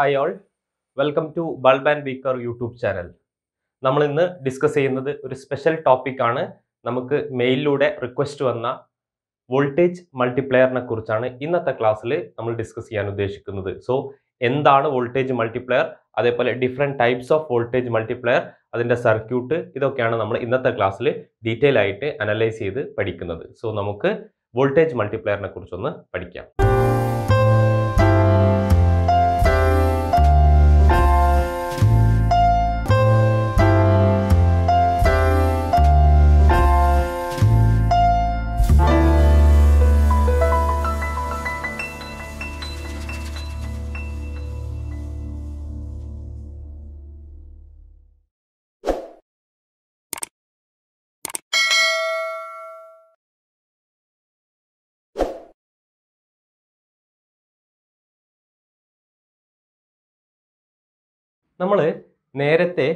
hi all welcome to bulb and beaker YouTube channel നമ്മൾ ഇന്ന് discuss ചെയ്യുന്നത് ഒരു സ്പെഷ്യൽ ടോപ്പിക്കാണ് നമുക്ക് മെയിലിലൂടെ റിക്വസ്റ്റ് വന്ന വോൾട്ടേജ് മൾട്ടിപ്ലെയറിനെ കുറിച്ചാണ് ഇന്നത്തെ ക്ലാസ്സിൽ നമ്മൾ ഡിസ്കസ് ചെയ്യാൻ ഉദ്ദേശിക്കുന്നത് സോ എന്താണ് വോൾട്ടേജ് മൾട്ടിപ്ലെയർ അതേപോലെ different types of voltage multiplier അതിൻ്റെ സർക്യൂട്ട് ഇതൊക്കെയാണ് നമ്മൾ ഇന്നത്തെ ക്ലാസ്സിൽ ഡീറ്റെയിൽ ആയിട്ട് അനലൈസ് ചെയ്ത് പഠിക്കുന്നത് സോ നമുക്ക് വോൾട്ടേജ് മൾട്ടിപ്ലെയറിനെ കുറിച്ചൊന്ന് പഠിക്കാം നമ്മൾ നേരത്തെ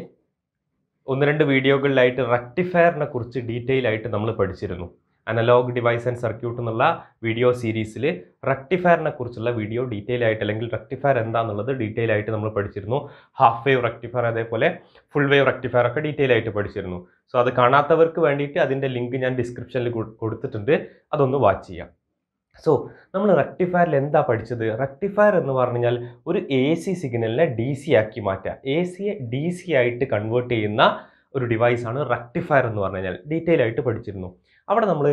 ഒന്ന് രണ്ട് വീഡിയോകളിലായിട്ട് റക്ടിഫയറിനെ കുറിച്ച് ഡീറ്റെയിൽ ആയിട്ട് നമ്മൾ പഠിച്ചിരുന്നു അനലോഗ് ഡിവൈസ് ആൻഡ് സർക്യൂട്ട് എന്നുള്ള വീഡിയോ സീരീസിൽ റക്ടിഫയറിനെ കുറിച്ചുള്ള വീഡിയോ ഡീറ്റെയിൽ ആയിട്ട് അല്ലെങ്കിൽ റക്ടിഫയർ എന്താണെന്നുള്ളത് ഡീറ്റെയിൽ ആയിട്ട് നമ്മൾ പഠിച്ചിരുന്നു ഹാഫ് വേവ് റക്ടിഫയർ അതേപോലെ ഫുൾ വേവ് റക്ടിഫയർ ഒക്കെ ഡീറ്റെയിൽ ആയിട്ട് പഠിച്ചിരുന്നു സോ അത് കാണാത്തവർക്ക് വേണ്ടിയിട്ട് അതിൻ്റെ ലിങ്ക് ഞാൻ ഡിസ്ക്രിപ്ഷനിൽ കൊടുത്തിട്ടുണ്ട് അതൊന്ന് വാച്ച് ചെയ്യാം സോ നമ്മൾ റക്ടിഫയറിൽ എന്താ പഠിച്ചത് റക്ടിഫയർ എന്ന് പറഞ്ഞു കഴിഞ്ഞാൽ ഒരു എ സി സിഗ്നലിനെ ഡി സി ആക്കി മാറ്റുക എ സിയെ ഡി സി ആയിട്ട് കൺവേർട്ട് ചെയ്യുന്ന ഒരു ഡിവൈസാണ് റക്ടിഫയർ എന്ന് പറഞ്ഞു കഴിഞ്ഞാൽ ഡീറ്റെയിൽ ആയിട്ട് പഠിച്ചിരുന്നു അവിടെ നമ്മൾ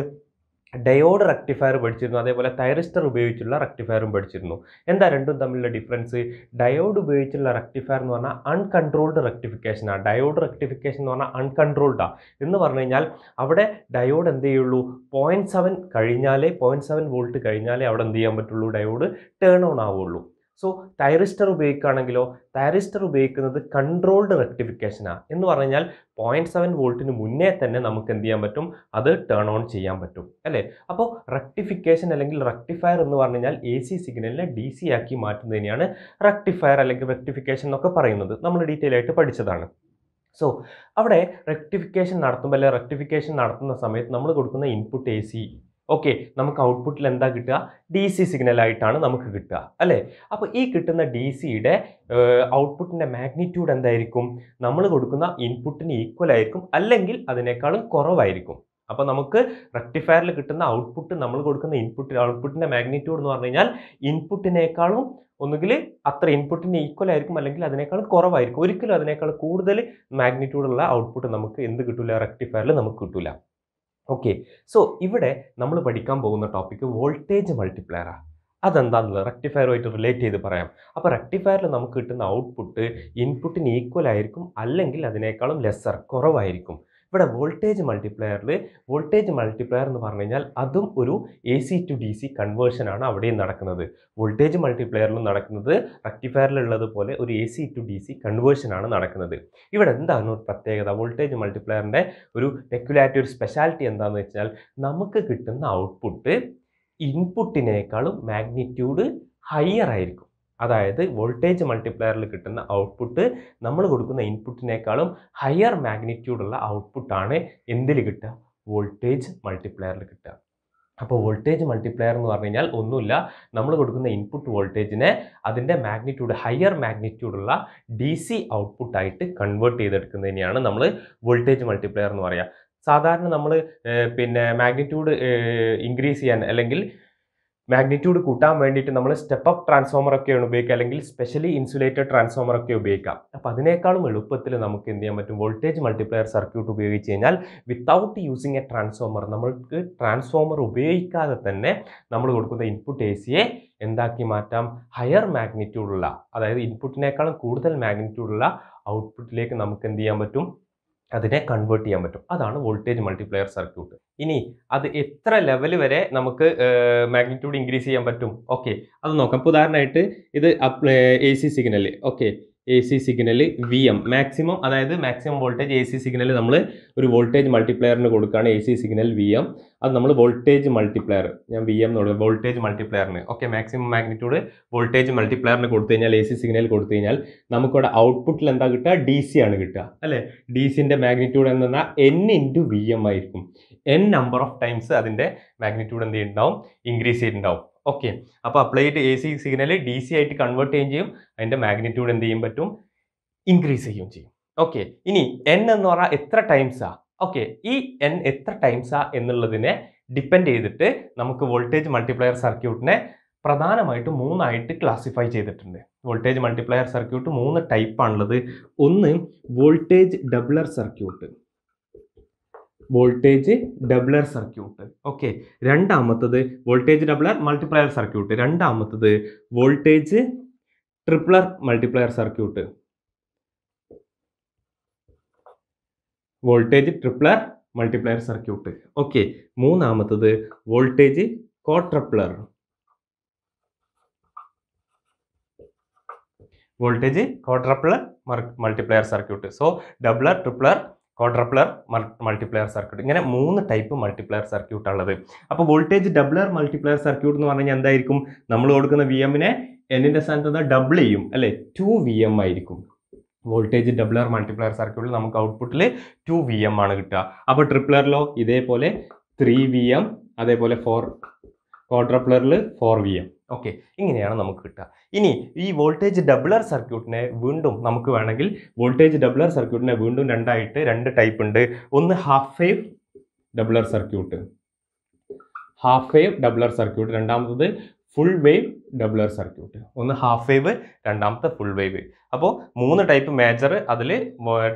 ഡയോഡ് റക്ടിഫയർ പഠിച്ചിരുന്നു അതേപോലെ തൈറിസ്റ്റർ ഉപയോഗിച്ചുള്ള റക്ടിഫയറും പഠിച്ചിരുന്നു എന്താ രണ്ടും തമ്മിലുള്ള ഡിഫറൻസ് ഡയോഡ് ഉപയോഗിച്ചുള്ള റക്ടിഫയർ എന്ന് പറഞ്ഞാൽ അൺകൺട്രോൾഡ് റക്ടിഫിക്കേഷനാണ് ഡയോഡ് റക്ടിഫിക്കേഷൻ എന്ന് പറഞ്ഞാൽ അൺകൺട്രോൾഡാണ് എന്ന് പറഞ്ഞു കഴിഞ്ഞാൽ അവിടെ ഡയോഡ് എന്ത് ചെയ്യുള്ളൂ പോയിൻറ്റ് സെവൻ കഴിഞ്ഞാലേ പോയിൻറ്റ് സെവൻ വോൾട്ട് കഴിഞ്ഞാലേ അവിടെ എന്ത് ചെയ്യാൻ പറ്റുള്ളൂ ഡയോഡ് ടേൺ ഓൺ ആവുള്ളൂ സോ തൈറിസ്റ്റർ ഉപയോഗിക്കുകയാണെങ്കിലോ തൈറിസ്റ്റർ ഉപയോഗിക്കുന്നത് കൺട്രോൾഡ് റെക്ടിഫിക്കേഷനാണ് എന്ന് പറഞ്ഞാൽ പോയിൻറ്റ് സെവൻ വോൾട്ടിന് മുന്നേ തന്നെ നമുക്ക് എന്ത് ചെയ്യാൻ പറ്റും അത് ടേൺ ഓൺ ചെയ്യാൻ പറ്റും അല്ലേ അപ്പോൾ റെക്ടിഫിക്കേഷൻ അല്ലെങ്കിൽ റെക്ടിഫയർ എന്ന് പറഞ്ഞു കഴിഞ്ഞാൽ എ സി സിഗ്നലിനെ ഡി സി ആക്കി മാറ്റുന്നതിനെയാണ് റെക്ടിഫയർ അല്ലെങ്കിൽ റെക്ടിഫിക്കേഷൻ എന്നൊക്കെ പറയുന്നത് നമ്മൾ ഡീറ്റെയിൽ ആയിട്ട് പഠിച്ചതാണ് സോ അവിടെ റെക്ടിഫിക്കേഷൻ നടത്തുമ്പോൾ അല്ലെങ്കിൽ റെക്ടിഫിക്കേഷൻ നടത്തുന്ന സമയത്ത് നമ്മൾ കൊടുക്കുന്ന ഇൻപുട്ട് എ സി ഓക്കെ നമുക്ക് ഔട്ട്പുട്ടിൽ എന്താ കിട്ടുക ഡി സി ആയിട്ടാണ് നമുക്ക് കിട്ടുക അല്ലേ അപ്പോൾ ഈ കിട്ടുന്ന ഡി സിയുടെ ഔട്ട്പുട്ടിൻ്റെ മാഗ്നിറ്റ്യൂഡ് എന്തായിരിക്കും നമ്മൾ കൊടുക്കുന്ന ഇൻപുട്ടിന് ഈക്വൽ ആയിരിക്കും അല്ലെങ്കിൽ അതിനേക്കാളും കുറവായിരിക്കും അപ്പോൾ നമുക്ക് റക്ടിഫയറിൽ കിട്ടുന്ന ഔട്ട്പുട്ട് നമ്മൾ കൊടുക്കുന്ന ഇൻപുട്ട് ഔട്ട്പുട്ടിൻ്റെ മാഗ്നിറ്റ്യൂഡ് എന്ന് പറഞ്ഞു കഴിഞ്ഞാൽ ഇൻപുട്ടിനേക്കാളും ഒന്നുകിൽ അത്ര ഇൻപുട്ടിന് ഈക്വൽ ആയിരിക്കും അല്ലെങ്കിൽ അതിനേക്കാൾ കുറവായിരിക്കും ഒരിക്കലും അതിനേക്കാൾ കൂടുതൽ മാഗ്നിറ്റ്യൂഡുള്ള ഔട്ട്പുട്ട് നമുക്ക് എന്ത് കിട്ടില്ല റക്ടിഫയറിൽ നമുക്ക് കിട്ടില്ല ഓക്കെ സോ ഇവിടെ നമ്മൾ പഠിക്കാൻ പോകുന്ന ടോപ്പിക്ക് വോൾട്ടേജ് മൾട്ടിപ്ലയറാണ് അതെന്താണെന്നുള്ളത് റെക്ടിഫയറുമായിട്ട് റിലേറ്റ് ചെയ്ത് പറയാം അപ്പോൾ റെക്ടിഫയറിൽ നമുക്ക് കിട്ടുന്ന ഔട്ട്പുട്ട് ഇൻപുട്ടിന് ഈക്വൽ ആയിരിക്കും അല്ലെങ്കിൽ അതിനേക്കാളും ലെസ്സർ കുറവായിരിക്കും ഇവിടെ വോൾട്ടേജ് മൾട്ടിപ്ലയറിൽ വോൾട്ടേജ് മൾട്ടിപ്ലയർ എന്ന് പറഞ്ഞു കഴിഞ്ഞാൽ അതും ഒരു A C to D C കൺവേർഷനാണ് അവിടെയും നടക്കുന്നത് വോൾട്ടേജ് മൾട്ടിപ്ലയറിലും നടക്കുന്നത് പോലെ ഒരു A C to D C കൺവേർഷനാണ് നടക്കുന്നത് ഇവിടെ എന്താണ് ഒരു പ്രത്യേകത വോൾട്ടേജ് മൾട്ടിപ്ലയറിൻ്റെ ഒരു പെക്കുലാരിറ്റി ഒരു സ്പെഷ്യാലിറ്റി എന്താണെന്ന് വെച്ചാൽ നമുക്ക് കിട്ടുന്ന ഔട്ട്പുട്ട് ഇൻപുട്ടിനേക്കാളും മാഗ്നിറ്റ്യൂഡ് ഹയർ ആയിരിക്കും അതായത് വോൾട്ടേജ് മൾട്ടിപ്ലയറിൽ കിട്ടുന്ന ഔട്ട്പുട്ട് നമ്മൾ കൊടുക്കുന്ന ഇൻപുട്ടിനേക്കാളും ഹയർ മാഗ്നിറ്റ്യൂഡുള്ള ഔട്ട്പുട്ടാണ് എന്തിൽ കിട്ടുക വോൾട്ടേജ് മൾട്ടിപ്ലയറിൽ കിട്ടുക അപ്പോൾ വോൾട്ടേജ് മൾട്ടിപ്ലയർ എന്ന് പറഞ്ഞു കഴിഞ്ഞാൽ ഒന്നുമില്ല നമ്മൾ കൊടുക്കുന്ന ഇൻപുട്ട് വോൾട്ടേജിനെ അതിൻ്റെ മാഗ്നിറ്റ്യൂഡ് ഹയർ മാഗ്നിറ്റ്യൂഡുള്ള ഡി സി ഔട്ട്പുട്ടായിട്ട് കൺവേർട്ട് ചെയ്തെടുക്കുന്നതിനെയാണ് നമ്മൾ വോൾട്ടേജ് മൾട്ടിപ്ലയർ എന്ന് പറയുക സാധാരണ നമ്മൾ പിന്നെ മാഗ്നിറ്റ്യൂഡ് ഇൻക്രീസ് ചെയ്യാൻ അല്ലെങ്കിൽ മാഗ്നിറ്റ്യൂഡ് കൂട്ടാൻ വേണ്ടിയിട്ട് നമ്മൾ സ്റ്റെപ്പ് അപ്പ് ട്രാൻസ്ഫോമർ ഒക്കെയാണ് ഉപയോഗിക്കുക അല്ലെങ്കിൽ സ്പെഷ്യലി ഇൻസുലേറ്റഡ് ട്രാൻസ്ഫോമർ ഒക്കെ ഉപയോഗിക്കാം അപ്പം അതിനേക്കാളും എളുപ്പത്തിൽ നമുക്ക് എന്ത് ചെയ്യാൻ പറ്റും വോൾട്ടേജ് മൾട്ടിപ്ലയർ സർക്യൂട്ട് ഉപയോഗിച്ച് കഴിഞ്ഞാൽ വിത്തൗട്ട് യൂസിങ് എ ട്രാൻസ്ഫോമർ നമ്മൾക്ക് ട്രാൻസ്ഫോമർ ഉപയോഗിക്കാതെ തന്നെ നമ്മൾ കൊടുക്കുന്ന ഇൻപുട്ട് എ സിയെ എന്താക്കി മാറ്റാം ഹയർ മാഗ്നിറ്റ്യൂഡുള്ള അതായത് ഇൻപുട്ടിനേക്കാളും കൂടുതൽ മാഗ്നിറ്റ്യൂഡുള്ള ഔട്ട്പുട്ടിലേക്ക് നമുക്ക് എന്ത് ചെയ്യാൻ പറ്റും അതിനെ കൺവേർട്ട് ചെയ്യാൻ പറ്റും അതാണ് വോൾട്ടേജ് മൾട്ടിപ്ലയർ സർക്യൂട്ട് ഇനി അത് എത്ര ലെവൽ വരെ നമുക്ക് മാഗ്നിറ്റ്യൂഡ് ഇൻക്രീസ് ചെയ്യാൻ പറ്റും ഓക്കെ അത് നോക്കാം ഇപ്പോൾ ഉദാഹരണമായിട്ട് ഇത് A C signal okay A C signal V M maximum അതായത് maximum voltage A C signal നമ്മൾ ഒരു വോൾട്ടേജ് മൾട്ടിപ്ലയറിന് കൊടുക്കുകയാണ് A C signal V M അത് നമ്മൾ വോൾട്ടേജ് മൾട്ടിപ്ലയർ ഞാൻ വി എം എന്ന് പറയുന്നത് വോൾട്ടേജ് മൾട്ടിപ്ലയറിന് ഓക്കെ മാക്സിമം മാഗ്നിറ്റ്യൂഡ് വോൾട്ടേജ് മൾട്ടിപ്ലയറിന് കൊടുത്തു കഴിഞ്ഞാൽ എ സി സിഗ്നൽ കൊടുത്തു കഴിഞ്ഞാൽ നമുക്കിവിടെ ഔട്ട്പുട്ടിൽ എന്താ കിട്ടുക ഡി സി ആണ് കിട്ടുക അല്ലേ ഡി സിൻ്റെ മാഗ്നിറ്റ്യൂഡ് എന്ന് പറഞ്ഞാൽ എൻ ഇൻറ്റു വി എം ആയിരിക്കും എൻ നമ്പർ ഓഫ് ടൈംസ് അതിൻ്റെ മാഗ്നിറ്റ്യൂഡ് എന്ത് ചെയ്യുന്നുണ്ടാവും ഇൻക്രീസ് ചെയ്തിട്ടുണ്ടാവും ഓക്കെ അപ്പോൾ applied A C signal D C ആയിട്ട് കൺവേർട്ട് ചെയ്യും ചെയ്യും അതിൻ്റെ മാഗ്നിറ്റ്യൂഡ് എന്ത് ചെയ്യും പറ്റും ഇൻക്രീസ് ചെയ്യും ചെയ്യും ഓക്കെ ഇനി എൻ എന്ന് പറഞ്ഞാൽ എത്ര ടൈംസാ ഓക്കെ ഈ എൻ എത്ര ടൈംസാ എന്നുള്ളതിനെ ഡിപ്പെൻഡ് ചെയ്തിട്ട് നമുക്ക് വോൾട്ടേജ് മൾട്ടിപ്ലയർ സർക്യൂട്ടിനെ പ്രധാനമായിട്ട് മൂന്നായിട്ട് ക്ലാസിഫൈ ചെയ്തിട്ടുണ്ട് വോൾട്ടേജ് മൾട്ടിപ്ലയർ സർക്യൂട്ട് മൂന്ന് ടൈപ്പാണുള്ളത് ഒന്ന് voltage doubler circuit voltage doubler circuit okay രണ്ടാമത്തത് വോൾട്ടേജ് ഡബ്ലർ മൾട്ടിപ്ലയർ സർക്യൂട്ട് രണ്ടാമത്തത് voltage tripler multiplier circuit voltage tripler multiplier circuit okay മൂന്നാമത്തത് voltage quadrupler voltage quadrupler multiplier circuit so doubler tripler quadrupler multiplier circuit ഇങ്ങനെ മൂന്ന് type multiplier circuit ഉള്ളത് അപ്പോൾ voltage doubler multiplier circuit എന്ന് പറഞ്ഞു കഴിഞ്ഞാൽ എന്തായിരിക്കും നമ്മൾ കൊടുക്കുന്ന വി എമ്മിനെ എന്നിൻ്റെ സ്ഥാനത്ത് നിന്ന് ഡബിൾ ചെയ്യും അല്ലേ ടു വി എം ആയിരിക്കും വോൾട്ടേജ് ഡബ്ലർ മൾട്ടിപ്ലയർ സർക്യൂട്ടിൽ നമുക്ക് ഔട്ട്പുട്ടിൽ ടു വി എം ആണ് കിട്ടുക അപ്പോൾ ട്രിപ്ലറിലോ ഇതേപോലെ ത്രീ വി എം അതേപോലെ ഫോർ ക്വാഡ്രപ്ലറിൽ ഫോർ വി എം ഓക്കെ ഇങ്ങനെയാണ് നമുക്ക് കിട്ടുക ഇനി ഈ വോൾട്ടേജ് ഡബ്ലർ സർക്യൂട്ടിനെ വീണ്ടും നമുക്ക് വേണമെങ്കിൽ വോൾട്ടേജ് ഡബ്ലർ സർക്യൂട്ടിനെ വീണ്ടും രണ്ടായിട്ട് രണ്ട് ടൈപ്പ് ഉണ്ട് ഒന്ന് half wave doubler circuit half wave doubler circuit രണ്ടാമത്തത് ഫുൾ വേവ് ഡബ്ലർ സർക്യൂട്ട് ഒന്ന് ഹാഫ് വേവ് രണ്ടാമത്തെ ഫുൾ വേവ് അപ്പോൾ മൂന്ന് ടൈപ്പ് മേജർ അതിൽ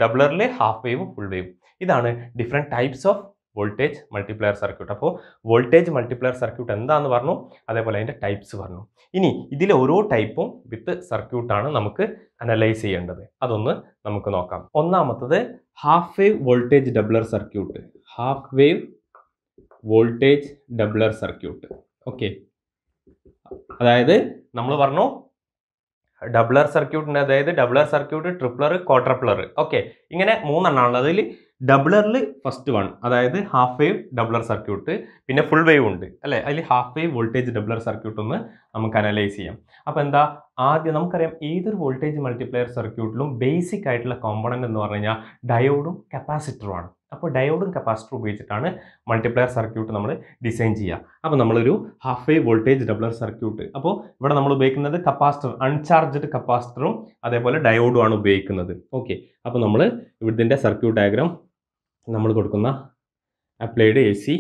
ഡബ്ലറിൽ ഹാഫ് വേവും ഫുൾ വേവും ഇതാണ് different types of voltage multiplier circuit അപ്പോൾ വോൾട്ടേജ് മൾട്ടിപ്ലയർ സർക്യൂട്ട് എന്താണെന്ന് പറഞ്ഞു അതേപോലെ അതിൻ്റെ ടൈപ്സ് പറഞ്ഞു ഇനി ഇതിലെ ഓരോ ടൈപ്പും വിത്ത് സർക്യൂട്ടാണ് നമുക്ക് അനലൈസ് ചെയ്യേണ്ടത് അതൊന്ന് നമുക്ക് നോക്കാം ഒന്നാമത്തത് half wave voltage doubler circuit half wave voltage doubler circuit okay അതായത് നമ്മൾ പറഞ്ഞു ഡബ്ലർ സർക്യൂട്ടിൻ്റെ അതായത് doubler circuit tripler quadrupler okay ഇങ്ങനെ മൂന്നെണ്ണമാണ് അതിൽ ഡബിളറിൽ ഫസ്റ്റ് വൺ അതായത് ഹാഫ് വേവ് ഡബിളർ സർക്യൂട്ട് പിന്നെ ഫുൾ വേവ് ഉണ്ട് അല്ലേ അതിൽ half wave voltage doubler circuit ഒന്ന് നമുക്ക് അനലൈസ് ചെയ്യാം അപ്പോൾ എന്താ ആദ്യം നമുക്കറിയാം ഏതൊരു വോൾട്ടേജ് മൾട്ടിപ്ലയർ സർക്യൂട്ടിലും ബേസിക് ആയിട്ടുള്ള കോമ്പണൻ്റ് എന്ന് പറഞ്ഞു ഡയോഡും കപ്പാസിറ്ററുമാണ് അപ്പോൾ ഡയോഡും കപ്പാസിറ്ററും ഉപയോഗിച്ചിട്ടാണ് മൾട്ടിപ്ലയർ സർക്യൂട്ട് നമ്മൾ ഡിസൈൻ ചെയ്യുക അപ്പോൾ നമ്മളൊരു half wave voltage doubler circuit അപ്പോൾ ഇവിടെ നമ്മൾ ഉപയോഗിക്കുന്നത് കപ്പാസിറ്റർ അൺചാർജ്ഡ് കപ്പാസിറ്ററും അതേപോലെ ഡയോഡും ആണ് ഉപയോഗിക്കുന്നത് ഓക്കെ അപ്പോൾ നമ്മൾ ഇവിടുത്തെ സർക്യൂട്ട് ഡയഗ്രാം നമ്മൾ കൊടുക്കുന്ന അപ്ലൈഡ് എ സി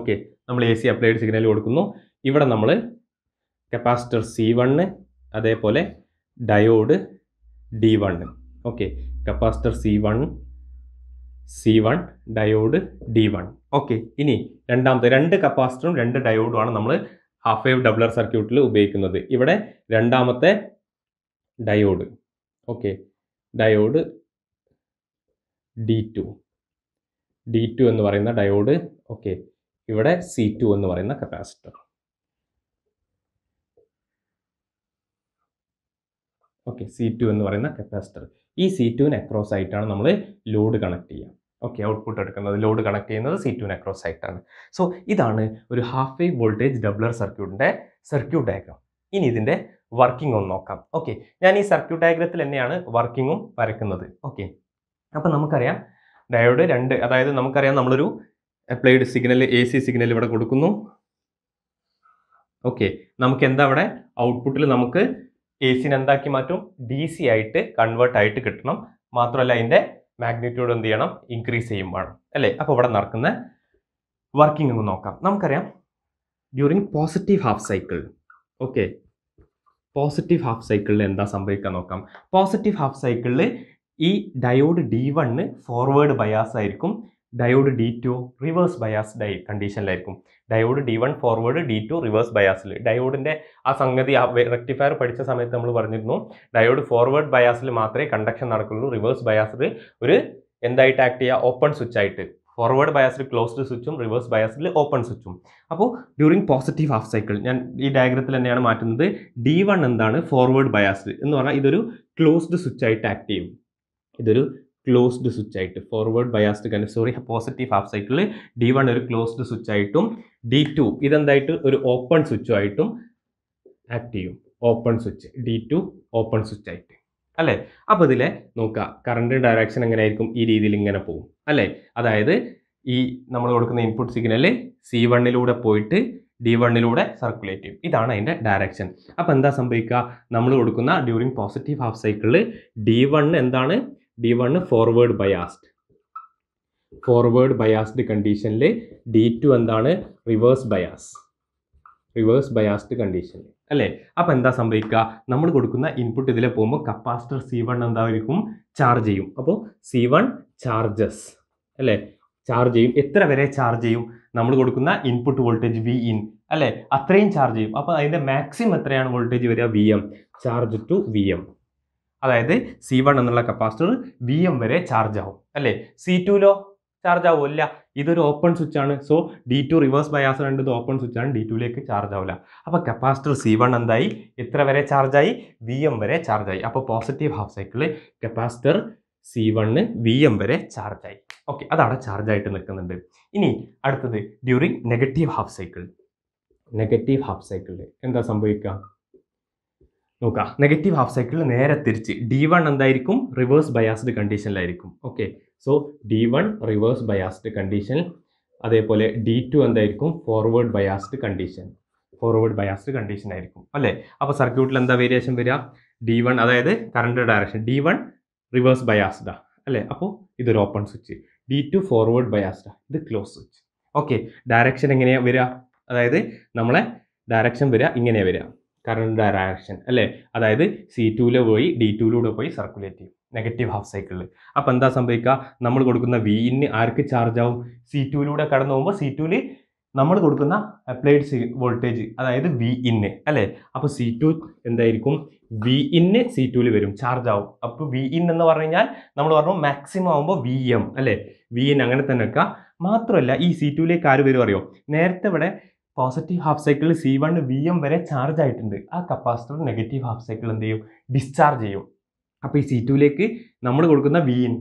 ഓക്കെ നമ്മൾ എ സി അപ്ലൈഡ് സിഗ്നൽ കൊടുക്കുന്നു ഇവിടെ നമ്മൾ കപ്പാസിറ്റർ സി അതേപോലെ diode D one okay capacitor C one C one diode D one okay ഇനി രണ്ടാമത്തെ രണ്ട് കപ്പാസിറ്ററും രണ്ട് ഡയോഡുമാണ് നമ്മൾ ഹാഫ് വേവ് ഡബ്ലർ സർക്യൂട്ടിൽ ഉപയോഗിക്കുന്നത് ഇവിടെ രണ്ടാമത്തെ diode okay diode D two D two എന്ന് പറയുന്ന ഡയോഡ് ഓക്കെ ഇവിടെ സി ടു എന്ന് പറയുന്ന കപ്പാസിറ്റർ ഓക്കെ സി ടു എന്ന് പറയുന്ന കപ്പാസിറ്റർ ഈ സി ടുവിന് അക്രോസ് ആയിട്ടാണ് നമ്മൾ ലോഡ് കണക്ട് ചെയ്യുക ഓക്കെ ഔട്ട്പുട്ട് എടുക്കുന്നത് ലോഡ് കണക്ട് ചെയ്യുന്നത് സി ടുവിന് അക്രോസ് ആയിട്ടാണ് സോ ഇതാണ് ഒരു ഹാഫ് വേവ് വോൾട്ടേജ് ഡബ്ലർ സർക്യൂട്ടിൻ്റെ സർക്യൂട്ട് ഡയഗ്രാം ഇനി ഇതിൻ്റെ വർക്കിംഗ് ഒന്ന് നോക്കാം ഓക്കെ ഞാൻ ഈ സർക്യൂട്ട് ഡയഗ്രത്തിൽ തന്നെയാണ് വർക്കിങ്ങും വരയ്ക്കുന്നത് ഓക്കെ അപ്പോൾ നമുക്കറിയാം ഡയോഡ് രണ്ട് അതായത് നമുക്കറിയാം നമ്മളൊരു applied signal A C signal ഇവിടെ കൊടുക്കുന്നു ഓക്കെ നമുക്ക് എന്താ അവിടെ ഔട്ട്പുട്ടിൽ നമുക്ക് എ സിനെ എന്താക്കി മാറ്റും ഡി സി ആയിട്ട് കൺവേർട്ട് ആയിട്ട് കിട്ടണം മാത്രമല്ല അതിൻ്റെ മാഗ്നിറ്റ്യൂഡ് എന്ത് ചെയ്യണം ഇൻക്രീസ് ചെയ്യും വേണം അല്ലേ അപ്പോൾ ഇവിടെ നടക്കുന്ന വർക്കിംഗ് ഒന്ന് നോക്കാം നമുക്കറിയാം during positive half cycle okay positive half സൈക്കിളിൽ എന്താ സംഭവിക്കാൻ നോക്കാം പോസിറ്റീവ് ഹാഫ് സൈക്കിളിൽ ഈ diode D one forward bias ആയിരിക്കും diode D two reverse bias ഡൈ കണ്ടീഷനിലായിരിക്കും diode D one forward D two reverse ബയാസിൽ ഡയോഡിൻ്റെ ആ സംഗതി ആ റെക്ടിഫയർ പഠിച്ച സമയത്ത് നമ്മൾ പറഞ്ഞിരുന്നു ഡയോഡ് ഫോർവേഡ് ബയാസിൽ മാത്രമേ കണ്ടക്ഷൻ നടക്കുള്ളൂ റിവേഴ്സ് ബയാസിൽ ഒരു എന്തായിട്ട് ആക്ട് ചെയ്യുക ഓപ്പൺ സ്വിച്ച് ആയിട്ട് ഫോർവേഡ് ബയാസിൽ ക്ലോസ്ഡ് സ്വിച്ചും റിവേഴ്സ് ബയാസിൽ ഓപ്പൺ സ്വിച്ചും അപ്പോൾ ഡ്യൂറിങ് പോസിറ്റീവ് ഹാഫ് സൈക്കിൾ ഞാൻ ഈ ഡയഗ്രത്തിൽ തന്നെയാണ് മാറ്റുന്നത് ഡി വൺ എന്താണ് ഫോർവേഡ് ബയാസിൽ എന്ന് പറഞ്ഞാൽ ഇതൊരു ക്ലോസ്ഡ് സ്വിച്ച് ആയിട്ട് ആക്ട് ചെയ്യും ഇതൊരു ക്ലോസ്ഡ് സ്വിച്ച് ആയിട്ട് ഫോർവേഡ് ബയാസ്ഡ് കണ്ട് സോറി പോസിറ്റീവ് ഹാഫ് സൈക്കിളിൽ ഡി വൺ ഒരു ക്ലോസ്ഡ് സ്വിച്ച് ആയിട്ടും ഡി ടു ഇതെന്തായിട്ട് ഒരു ഓപ്പൺ സ്വിച്ചും ആയിട്ടും ആക്ട് ചെയ്യും open switch D two open switch ആയിട്ട് അല്ലേ അപ്പോൾ ഇതിലെ നോക്കുക കറണ്ട് ഡയറക്ഷൻ എങ്ങനെയായിരിക്കും ഈ രീതിയിൽ ഇങ്ങനെ പോകും അല്ലേ അതായത് ഈ നമ്മൾ കൊടുക്കുന്ന ഇൻപുട്ട് സിഗ്നൽ സി വണ്ണിലൂടെ പോയിട്ട് ഡി വണ്ണിലൂടെ സർക്കുലേറ്റ് ചെയ്യും ഇതാണ് അതിൻ്റെ ഡയറക്ഷൻ അപ്പോൾ എന്താ സംഭവിക്കുക നമ്മൾ കൊടുക്കുന്ന ഡ്യൂറിങ് പോസിറ്റീവ് ഹാഫ് സൈക്കിളിൽ ഡി എന്താണ് D one forward biased forward biased കണ്ടീഷനിൽ ഡി ടു എന്താണ് റിവേഴ്സ് ബയാസ് റിവേഴ്സ് ബയാസ്ഡ് കണ്ടീഷനിൽ അല്ലേ അപ്പോൾ എന്താ സംഭവിക്കുക നമ്മൾ കൊടുക്കുന്ന ഇൻപുട്ട് ഇതിലെ പോകുമ്പോൾ കപ്പാസിറ്റർ സി വൺ എന്തായിരിക്കും ചാർജ് ചെയ്യും അപ്പോൾ സി വൺ ചാർജസ് അല്ലേ ചാർജ് ചെയ്യും എത്ര വരെ ചാർജ് ചെയ്യും നമ്മൾ കൊടുക്കുന്ന ഇൻപുട്ട് വോൾട്ടേജ് വി ഇൻ അല്ലേ അത്രയും ചാർജ് ചെയ്യും അപ്പോൾ അതിൻ്റെ മാക്സിമം എത്രയാണ് വോൾട്ടേജ് വരിക V M charge to V M അതായത് സി വൺ എന്നുള്ള കപ്പാസിറ്റർ വി എം വരെ ചാർജ് ആവും അല്ലേ സി ടുലോ ചാർജ് ആവില്ല ഇതൊരു ഓപ്പൺ സ്വിച്ച് ആണ് so D two reverse bias രണ്ട് ഓപ്പൺ സ്വിച്ച് ആണ് ഡി ടുലേക്ക് ചാർജ് ആവില്ല അപ്പോൾ കപ്പാസിറ്റർ സി വൺ എന്തായി എത്ര വരെ ചാർജായി വി എം വരെ ചാർജായി അപ്പോൾ പോസിറ്റീവ് ഹാഫ് സൈക്കിളിൽ capacitor C one V M വരെ ചാർജായി ഓക്കെ അതവിടെ ചാർജായിട്ട് നിൽക്കുന്നുണ്ട് ഇനി അടുത്തത് during negative half cycle negative half സൈക്കിളിൽ എന്താ സംഭവിക്കുക നോക്കുക നെഗറ്റീവ് ഹാഫ് സൈക്കിൾ നേരെ തിരിച്ച് ഡി വൺ എന്തായിരിക്കും റിവേഴ്സ് ബയാസ്ഡ് കണ്ടീഷനിലായിരിക്കും okay so D one reverse biased condition അതേപോലെ ഡി ടു എന്തായിരിക്കും forward biased condition forward biased condition ആയിരിക്കും അല്ലേ അപ്പോൾ സർക്യൂട്ടിൽ എന്താ വേരിയേഷൻ വരിക ഡി വൺ അതായത് current direction D one reverse ബയാസ്ഡാ അല്ലേ അപ്പോൾ ഇതൊരു open switch D two forward ബയാസ്ഡാ ഇത് ക്ലോസ് സ്വിച്ച് ഓക്കെ ഡയറക്ഷൻ എങ്ങനെയാണ് വരിക അതായത് നമ്മളെ ഡയറക്ഷൻ വരിക ഇങ്ങനെയാണ് വരിക കറണ്ട് ഡയറാക്ഷൻ അല്ലേ അതായത് സി ടുവിൽ പോയി ഡി ടുവിലൂടെ പോയി സർക്കുലേറ്റ് ചെയ്യും നെഗറ്റീവ് ഹാഫ് സൈക്കിളിൽ അപ്പോൾ എന്താ സംഭവിക്കുക നമ്മൾ കൊടുക്കുന്ന വിന് ആർക്ക് ചാർജ് ആവും സി ടുവിലൂടെ കടന്നു പോകുമ്പോൾ സി ടുവിൽ നമ്മൾ കൊടുക്കുന്ന അപ്ലൈഡ് വോൾട്ടേജ് അതായത് വി ഇന്ന് അല്ലേ അപ്പോൾ സി ടു എന്തായിരിക്കും വി ഇന്ന് സി ടുവിൽ വരും ചാർജ് ആവും അപ്പോൾ വി ഇൻ എന്ന് പറഞ്ഞു കഴിഞ്ഞാൽ നമ്മൾ പറഞ്ഞു മാക്സിമം ആകുമ്പോൾ വി എം അല്ലേ വി ഇൻ അങ്ങനെ തന്നെ വെക്കുക മാത്രമല്ല ഈ സി ടുവിലേക്ക് ആര് വരും അറിയോ നേരത്തെ ഇവിടെ positive half cycle C one V M വരെ ചാർജ് ആയിട്ടുണ്ട് ആ കപ്പാസിറ്റർ നെഗറ്റീവ് ഹാഫ് സൈക്കിൾ എന്ത് ചെയ്യും ഡിസ്ചാർജ് ചെയ്യും അപ്പോൾ ഈ സി ടുവിലേക്ക് നമ്മൾ കൊടുക്കുന്ന വി ഇൻ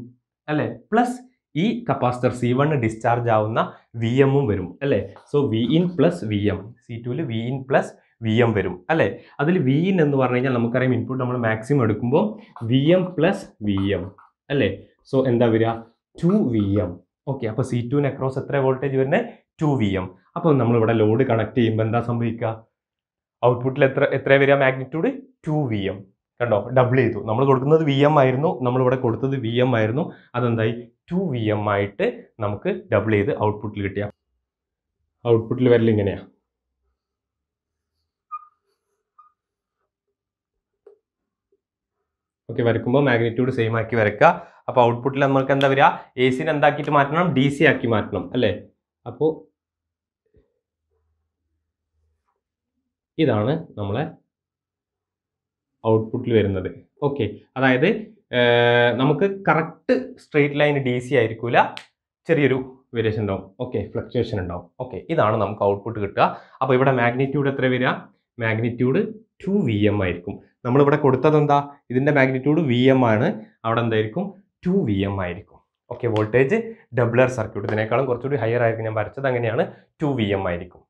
അല്ലേ പ്ലസ് ഈ കപ്പാസിറ്റർ സി വണ് ഡിസ്ചാർജ് ആവുന്ന വി എമ്മും വരും അല്ലേ so V in plus V M C ടുവിൽ V in plus V M വരും അല്ലേ അതിൽ വി ഇൻ എന്ന് പറഞ്ഞു കഴിഞ്ഞാൽ നമുക്കറിയാം ഇൻപുട്ട് നമ്മൾ മാക്സിമം എടുക്കുമ്പോൾ V M plus V M അല്ലേ സോ എന്താ വരിക ടു വി എം ഓക്കെ അപ്പോൾ സി ടുവിന് അക്രോസ് എത്ര വോൾട്ടേജ് വരുന്നത് ടു വി എം അപ്പോൾ നമ്മളിവിടെ ലോഡ് കണക്ട് ചെയ്യുമ്പോൾ എന്താ സംഭവിക്കുക ഔട്ട്പുട്ടിൽ എത്ര എത്ര വരിക മാഗ്നിറ്റ്യൂഡ് ടു വി എം കണ്ടോ ഡബിൾ ചെയ്തു നമ്മൾ കൊടുക്കുന്നത് വി എം ആയിരുന്നു നമ്മളിവിടെ കൊടുത്തത് വി എം ആയിരുന്നു അതെന്തായി ടു വി എം ആയിട്ട് നമുക്ക് ഡബിൾ ചെയ്ത് ഔട്ട്പുട്ടിൽ കിട്ടിയ ഔട്ട്പുട്ടിൽ വരൽ ഇങ്ങനെയാ ഓക്കെ വരക്കുമ്പോൾ മാഗ്നിറ്റ്യൂഡ് സെയിം ആക്കി വരക്കുക അപ്പോൾ ഔട്ട്പുട്ടിൽ നമുക്ക് എന്താ വരിക എ സിനെ മാറ്റണം ഡി സി ആക്കി മാറ്റണം അല്ലേ അപ്പോൾ ഇതാണ് നമ്മളെ ഔട്ട്പുട്ടിൽ വരുന്നത് ഓക്കെ അതായത് നമുക്ക് correct straight line D C ആയിരിക്കില്ല ചെറിയൊരു വേരിയേഷൻ ഉണ്ടാവും ഓക്കെ ഫ്ലക്ച്വേഷൻ ഉണ്ടാവും ഓക്കെ ഇതാണ് നമുക്ക് ഔട്ട്പുട്ട് കിട്ടുക അപ്പോൾ ഇവിടെ മാഗ്നിറ്റ്യൂഡ് എത്ര വരിക മാഗ്നിറ്റ്യൂഡ് ടു വി എം ആയിരിക്കും നമ്മളിവിടെ കൊടുത്തത് എന്താ ഇതിൻ്റെ മാഗ്നിറ്റ്യൂഡ് വി എം ആണ് അവിടെ എന്തായിരിക്കും ടു വി എം ആയിരിക്കും ഓക്കെ വോൾട്ടേജ് ഡബ്ലർ സർക്യൂട്ട് ഇതിനേക്കാളും കുറച്ചുകൂടി ഹയർ ആയിരിക്കും ഞാൻ വരച്ചത് അങ്ങനെയാണ് ടു വി എം ആയിരിക്കും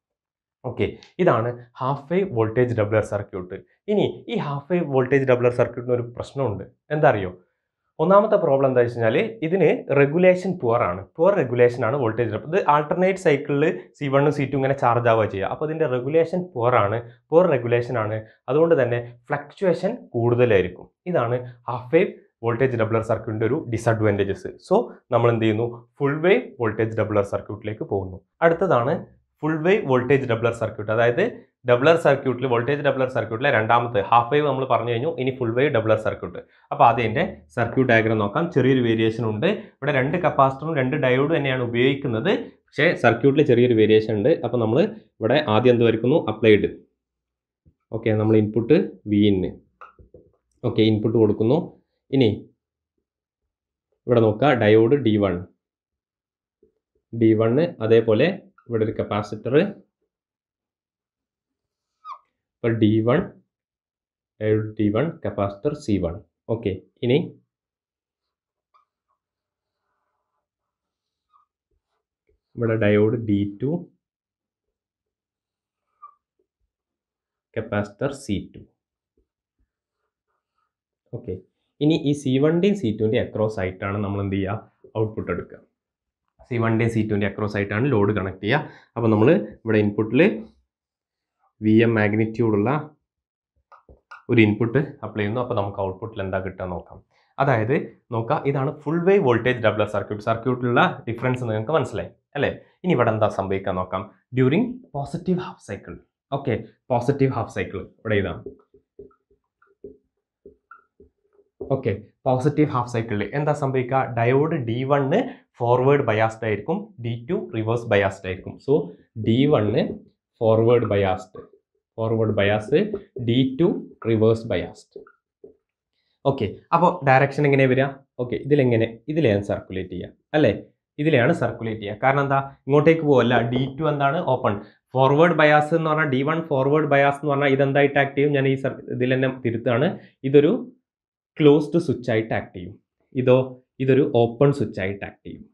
ഓക്കെ ഇതാണ് half wave voltage doubler circuit ഇനി ഈ ഹാഫ് വേ വോൾട്ടേജ് ഡബ്ലർ സർക്യൂട്ടിന് ഒരു പ്രശ്നമുണ്ട് എന്താ അറിയോ ഒന്നാമത്തെ പ്രോബ്ലം എന്താ വെച്ച് കഴിഞ്ഞാൽ ഇതിന് റെഗുലേഷൻ പുവർ ആണ് പുവർ റെഗുലേഷൻ ആണ് വോൾട്ടേജ് ഇത് ആൾട്ടർനേറ്റ് സൈക്കിളിൽ സി വണ്ണും സി ടു ഇങ്ങനെ ചാർജ് ആവുക ചെയ്യുക അപ്പോൾ ഇതിൻ്റെ റെഗുലേഷൻ പുവർ ആണ് പുവർ റെഗുലേഷൻ ആണ് അതുകൊണ്ട് തന്നെ ഫ്ലക്ച്വേഷൻ കൂടുതലായിരിക്കും ഇതാണ് ഹാഫ് വേവ് വോൾട്ടേജ് ഡബ്ലർ സർക്യൂട്ടിൻ്റെ ഒരു ഡിസഡ്വാൻറ്റേജസ് സോ നമ്മൾ എന്ത് ചെയ്യുന്നു ഫുൾ വേവ് വോൾട്ടേജ് ഡബ്ലർ സർക്യൂട്ടിലേക്ക് പോകുന്നു അടുത്തതാണ് full wave voltage doubler circuit അതായത് ഡബ്ലർ സർക്യൂട്ടിൽ വോൾട്ടേജ് ഡബ്ലർ സർക്യൂട്ടിലെ രണ്ടാമത്തെ ഹാഫ് വേവ് നമ്മൾ പറഞ്ഞു കഴിഞ്ഞു ഇനി ഫുൾ വേവ് ഡബ്ലർ സർക്യൂട്ട് അപ്പോൾ അതിൻ്റെ സർക്യൂട്ട് ഡയഗ്രം നോക്കാം ചെറിയൊരു വേരിയേഷൻ ഉണ്ട് ഇവിടെ രണ്ട് കപ്പാസിറ്ററും രണ്ട് ഡയോഡും തന്നെയാണ് ഉപയോഗിക്കുന്നത് പക്ഷേ സർക്യൂട്ടിൽ ചെറിയൊരു വേരിയേഷൻ ഉണ്ട് അപ്പോൾ നമ്മൾ ഇവിടെ ആദ്യം എന്ത് വരയ്ക്കുന്നു അപ്ലൈഡ് ഓക്കെ നമ്മൾ ഇൻപുട്ട് വിന് ഓക്കെ ഇൻപുട്ട് കൊടുക്കുന്നു ഇനി ഇവിടെ നോക്കുക diode D one D one അതേപോലെ ഇവിടെ ഒരു കപ്പാസിറ്റർ ഇപ്പൊ D one D one capacitor C one okay ഇനി ഇവിടെ diode D two capacitor C two okay ഇനി ഈ സി വണ്ടിയും സി ടുവിൻ്റെ അക്രോസ് ആയിട്ടാണ് നമ്മൾ എന്ത് ചെയ്യുക ഔട്ട്പുട്ട് എടുക്കുക സി വണ്ണിൻ്റെ സി ട്വൻ്റെ അക്രോസ് ആയിട്ടാണ് ലോഡ് കണക്ട് ചെയ്യുക അപ്പം നമ്മൾ ഇവിടെ ഇൻപുട്ടിൽ വി എം മാഗ്നിറ്റ്യൂഡുള്ള ഒരു ഇൻപുട്ട് അപ്ലൈ ചെയ്യുന്നു അപ്പോൾ നമുക്ക് ഔട്ട്പുട്ടിൽ എന്താ കിട്ടുക നോക്കാം അതായത് നോക്കുക ഇതാണ് full wave voltage doubler circuit സർക്യൂട്ടിലുള്ള ഡിഫറൻസ് നിങ്ങൾക്ക് മനസ്സിലായി അല്ലേ ഇനി ഇവിടെ എന്താ സംഭവിക്കാൻ നോക്കാം during positive half cycle okay positive half cycle ഇവിടെ ഇതാണ് ഓക്കെ പോസിറ്റീവ് ഹാഫ് സൈക്കിളിൽ എന്താ സംഭവിക്കുക diode D one forward biased ആയിരിക്കും ഡി ടു റിവേഴ്സ് ബയാസ്ഡ് ആയിരിക്കും so D one forward biased forward bias D two reverse biased okay അപ്പോൾ direction എങ്ങനെ വരിക ഓക്കെ ഇതിലെങ്ങനെ ഇതിലാണ് സർക്കുലേറ്റ് ചെയ്യുക അല്ലേ ഇതിലെയാണ് സർക്കുലേറ്റ് ചെയ്യുക കാരണം എന്താ ഇങ്ങോട്ടേക്ക് പോകല്ല ഡി ടു എന്താണ് ഓപ്പൺ ഫോർവേഡ് ബയാസ് എന്ന് പറഞ്ഞാൽ ഡി വൺ ഫോർവേഡ് ബയാസ് എന്ന് പറഞ്ഞാൽ ഇതെന്തായിട്ട് ആക്ട് ചെയ്യും ഞാൻ ഈ ഇതിൽ തന്നെ തിരുത്താണ് ഇതൊരു ക്ലോസ്ഡ് സ്വിച്ചായിട്ട് ആക്ട് ചെയ്യും ഇതോ ഇതൊരു ഓപ്പൺ സ്വിച്ചായിട്ട് ആക്ട് ചെയ്യും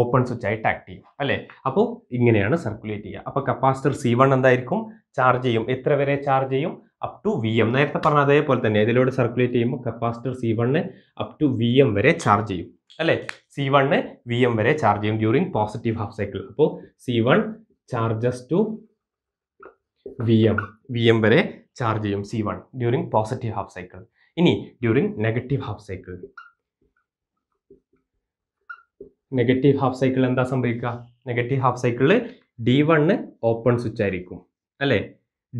ഓപ്പൺ സ്വിച്ചായിട്ട് ആക്ട് ചെയ്യും അല്ലേ അപ്പോൾ ഇങ്ങനെയാണ് സർക്കുലേറ്റ് ചെയ്യുക അപ്പോൾ കപ്പാസിറ്റർ സി വൺ എന്തായിരിക്കും ചാർജ് ചെയ്യും എത്ര വരെ ചാർജ് ചെയ്യും അപ് ടു വി എം നേരത്തെ പറഞ്ഞ അതേപോലെ തന്നെ ഇതിലൂടെ സർക്കുലേറ്റ് ചെയ്യുമ്പോൾ capacitor C one up to V M വരെ ചാർജ് ചെയ്യും അല്ലേ സി വണ് വി എം വരെ ചാർജ് ചെയ്യും ഡ്യൂറിങ് പോസിറ്റീവ് ഹാഫ് സൈക്കിൾ അപ്പോൾ C one charges to V M V M വരെ ചാർജ് ചെയ്യും C one during positive half cycle ഇനി during negative half cycle negative half cycle എന്താ സംഭവിക്കുക negative half സൈക്കിളിൽ D one open switch ആയിരിക്കും അല്ലേ